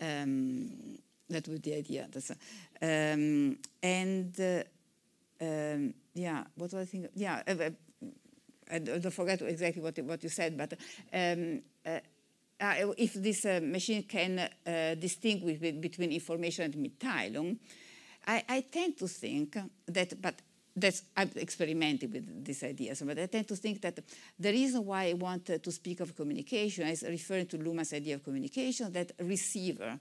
Um, that be the idea. Um, and uh, um, yeah, what was I thinking? Yeah, uh, uh I don't forget exactly what what you said, but um, uh, uh, if this uh, machine can uh, distinguish between information and mitteilung, I, I, tend to think that, but that's, I've experimented with these ideas, but I tend to think that the reason why I want to speak of communication is referring to Luma's idea of communication, that receiver,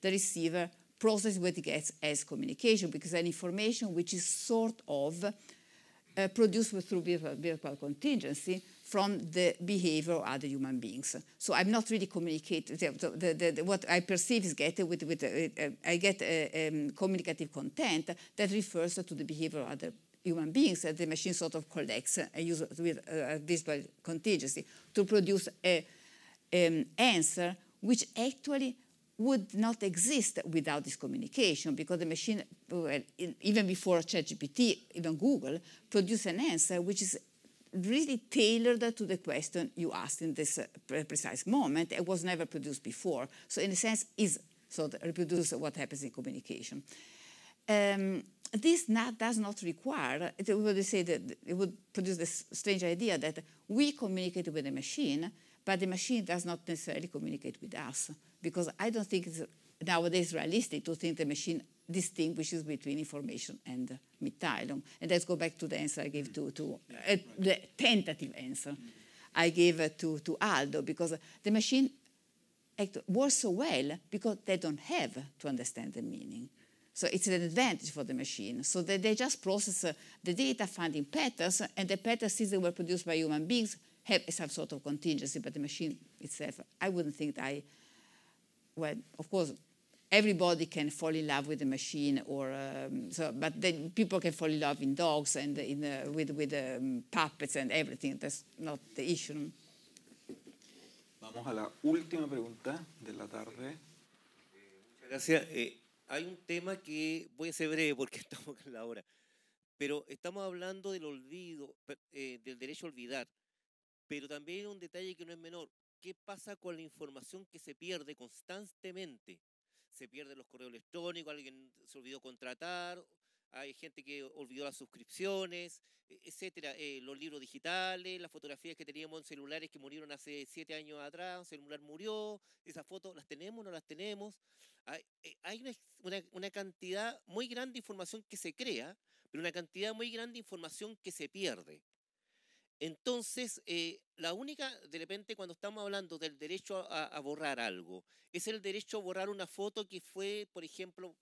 the receiver process what it gets as communication, because an information which is sort of uh, produced through virtual contingency from the behavior of other human beings. So I'm not really communicating. The, the, the, what I perceive is get with, with uh, uh, I get uh, um, communicative content that refers to the behavior of other human beings that the machine sort of collects and uses with uh, visual contingency to produce an um, answer which actually would not exist without this communication because the machine, well, even before ChatGPT, even Google, produced an answer which is really tailored to the question you asked in this uh, precise moment. It was never produced before. So in a sense, is so reproduce what happens in communication. Um, this not, does not require, it would say that it would produce this strange idea that we communicate with a machine, but the machine does not necessarily communicate with us because I don't think it's nowadays realistic to think the machine distinguishes between information and mitylum. And let's go back to the answer I gave to, to uh, the tentative answer I gave uh, to, to Aldo because the machine act works so well because they don't have to understand the meaning. So it's an advantage for the machine. So that they just process uh, the data, finding patterns, and the patterns, since they were produced by human beings, hay some sort de contingency, but the machine itself, I wouldn't think that I, well, of course, everybody can fall in love with the machine or um, so but then people can fall in love in dogs and in uh, with with um, puppets and everything that's not the issue vamos a la última pregunta de la tarde eh, muchas gracias eh, hay un tema que voy a ser breve porque estamos en la hora pero estamos hablando del olvido eh, del derecho a olvidar pero también un detalle que no es menor. ¿Qué pasa con la información que se pierde constantemente? Se pierden los correos electrónicos, alguien se olvidó contratar, hay gente que olvidó las suscripciones, e-, etcétera, eh, los libros digitales, las fotografías que teníamos en celulares que murieron hace siete años atrás, un celular murió, esas fotos las tenemos, no las tenemos. Hay, eh, una, cantidad muy grande de información que se crea, pero una cantidad muy grande de información que se pierde. Entonces, eh, la única, de repente, cuando estamos hablando del derecho a, borrar algo, es el derecho a borrar una foto que fue, por ejemplo,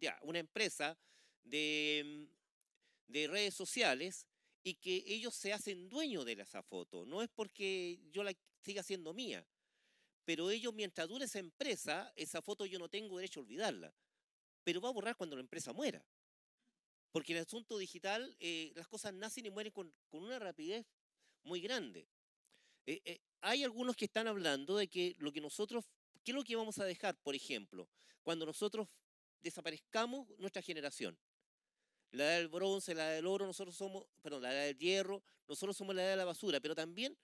ya, una empresa de, mm, de redes sociales y que ellos se hacen dueño de esa foto. No es porque yo la siga siendo mía, pero ellos, mientras dure esa empresa, esa foto yo no tengo derecho a olvidarla, pero va a borrar cuando la empresa muera. Porque en el asunto digital eh, las cosas nacen y mueren con, una rapidez muy grande. Eh, eh, hay algunos que están hablando de que lo que nosotros, ¿qué es lo que vamos a dejar, por ejemplo, cuando nosotros desaparezcamos nuestra generación? La edad del bronce, la edad del oro, nosotros somos, perdón, la del hierro, nosotros somos la edad de la basura, pero también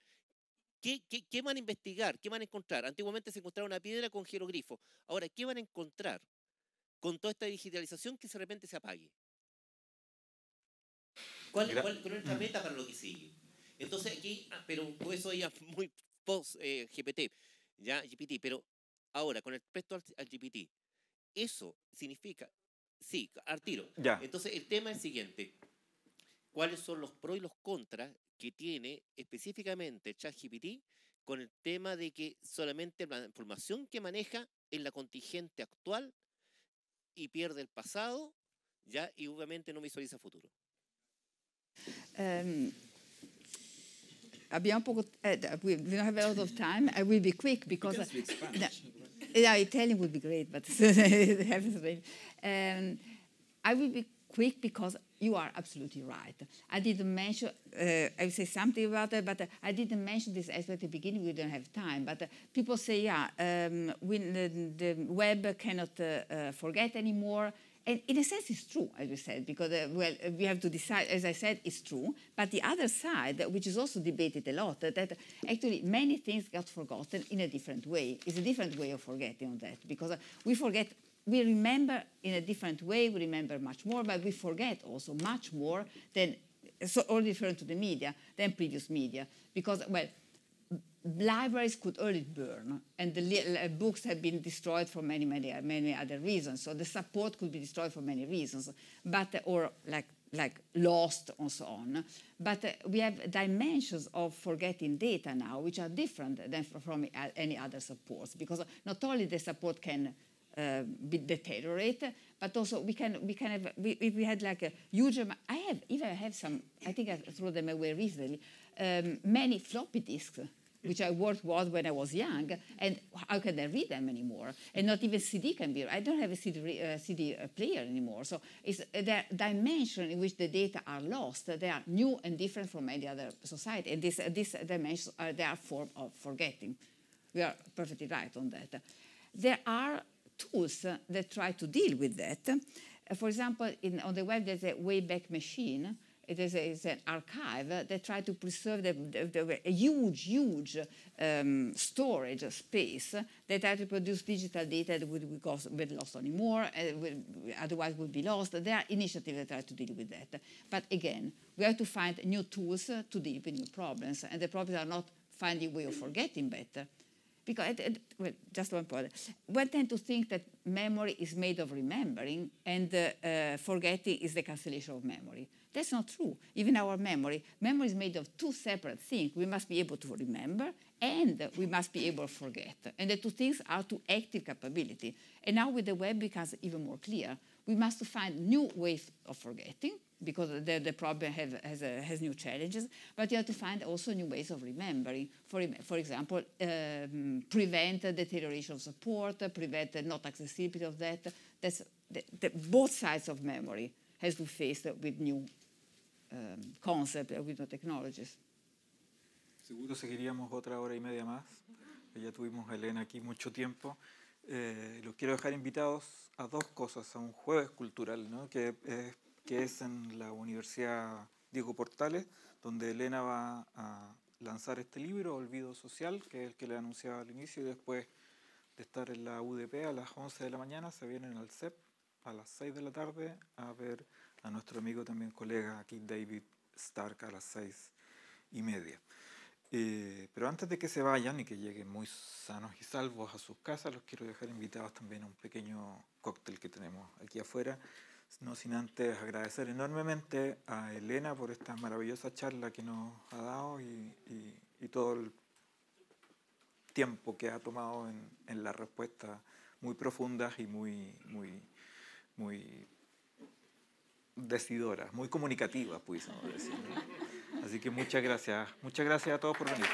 ¿Qué, van a investigar? ¿Qué van a encontrar? Antiguamente se encontraba una piedra con jerogrifo. Ahora, ¿qué van a encontrar con toda esta digitalización que de repente se apague? ¿Cuál, es la meta para lo que sigue? Entonces aquí, ah, pero pues eso ya muy post eh, GPT, ya GPT, pero ahora con respecto al, GPT, eso significa, sí, al Ya. Entonces el tema es el siguiente, ¿cuáles son los pros y los contras que tiene específicamente chat GPT con el tema de que solamente la información que maneja es la contingente actual y pierde el pasado, ya, y obviamente no visualiza futuro? Um, uh, we, don't have a lot of time. I will be quick because. yeah, Italian would be great, but it Um, I will be quick because you are absolutely right. I didn't mention, uh, I will say something about it, but uh, I didn't mention this aspect at the beginning, we don't have time. But uh, people say, yeah, um, the, the, web cannot uh, uh, forget anymore, and in a sense, it's true, as we said, because, uh, well, uh, we have to decide, as I said, it's true. But the other side, which is also debated a lot, that actually many things got forgotten in a different way. It's a different way of forgetting on that, because uh, we forget, we remember in a different way, we remember much more, but we forget also much more than, so, or different to the media, than previous media. Because, well, libraries could only burn, and the uh, books have been destroyed for many, many, uh, many other reasons. So the support could be destroyed for many reasons, but uh, or like like lost and so on. But uh, we have dimensions of forgetting data now, which are different than from any other supports, because not only the support can uh, be deteriorate, but also we can we can have we, we had like a huge amount. I have even I have some. I think I threw them away recently. Um, many floppy disks which I worked with when I was young, and how can I read them anymore? And not even CD can be. I don't have a CD, uh, CD uh, player anymore. So it's the dimension in which the data are lost. They are new and different from any other society, and this this dimension uh, they are form of uh, forgetting. We are perfectly right on that. There are tools uh, that try to deal with that. For example, in, on the web, there's a Wayback Machine it is, a, is an archive They try to preserve the, the, the, a huge, huge um, storage space that try to produce digital data that would be lost anymore, uh, would, otherwise would be lost. There are initiatives that try to deal with that. But again, we have to find new tools to deal with new problems, and the problems are not finding way of forgetting better, because well, just one point. we tend to think that memory is made of remembering, and uh, uh, forgetting is the cancellation of memory. That's not true. Even our memory, memory is made of two separate things. We must be able to remember, and we must be able to forget. And the two things are two active capability. And now with the web becomes even more clear. We must find new ways of forgetting, because the, the problem have, has, a, uh, has new challenges, but you have to find also new ways of remembering. For, for example, um, prevent deterioration of support, prevent not accessibility of that. That's the, the, both sides of memory has to face with new um, concepts, with new technologies. Seguro seguiríamos otra hora y media más. Ya tuvimos a Elena aquí mucho tiempo. Eh, los quiero dejar invitados a dos cosas, a un jueves cultural, ¿no? que es que es en la Universidad Diego Portales, donde Elena va a lanzar este libro, Olvido Social, que es el que le anunciaba al inicio, y después de estar en la UDP a las 11 de la mañana, se vienen al CEP a las 6 de la tarde a ver a nuestro amigo también colega aquí, David Stark, a las 6 y media. Eh, pero antes de que se vayan y que lleguen muy sanos y salvos a sus casas, los quiero dejar invitados también a un pequeño cóctel que tenemos aquí afuera no sin antes agradecer enormemente a Elena por esta maravillosa charla que nos ha dado y, todo el tiempo que ha tomado en, en las respuestas muy profundas y muy, muy, muy decidoras, muy comunicativas, pudiésemos decir. Así que muchas gracias. Muchas gracias a todos por venir.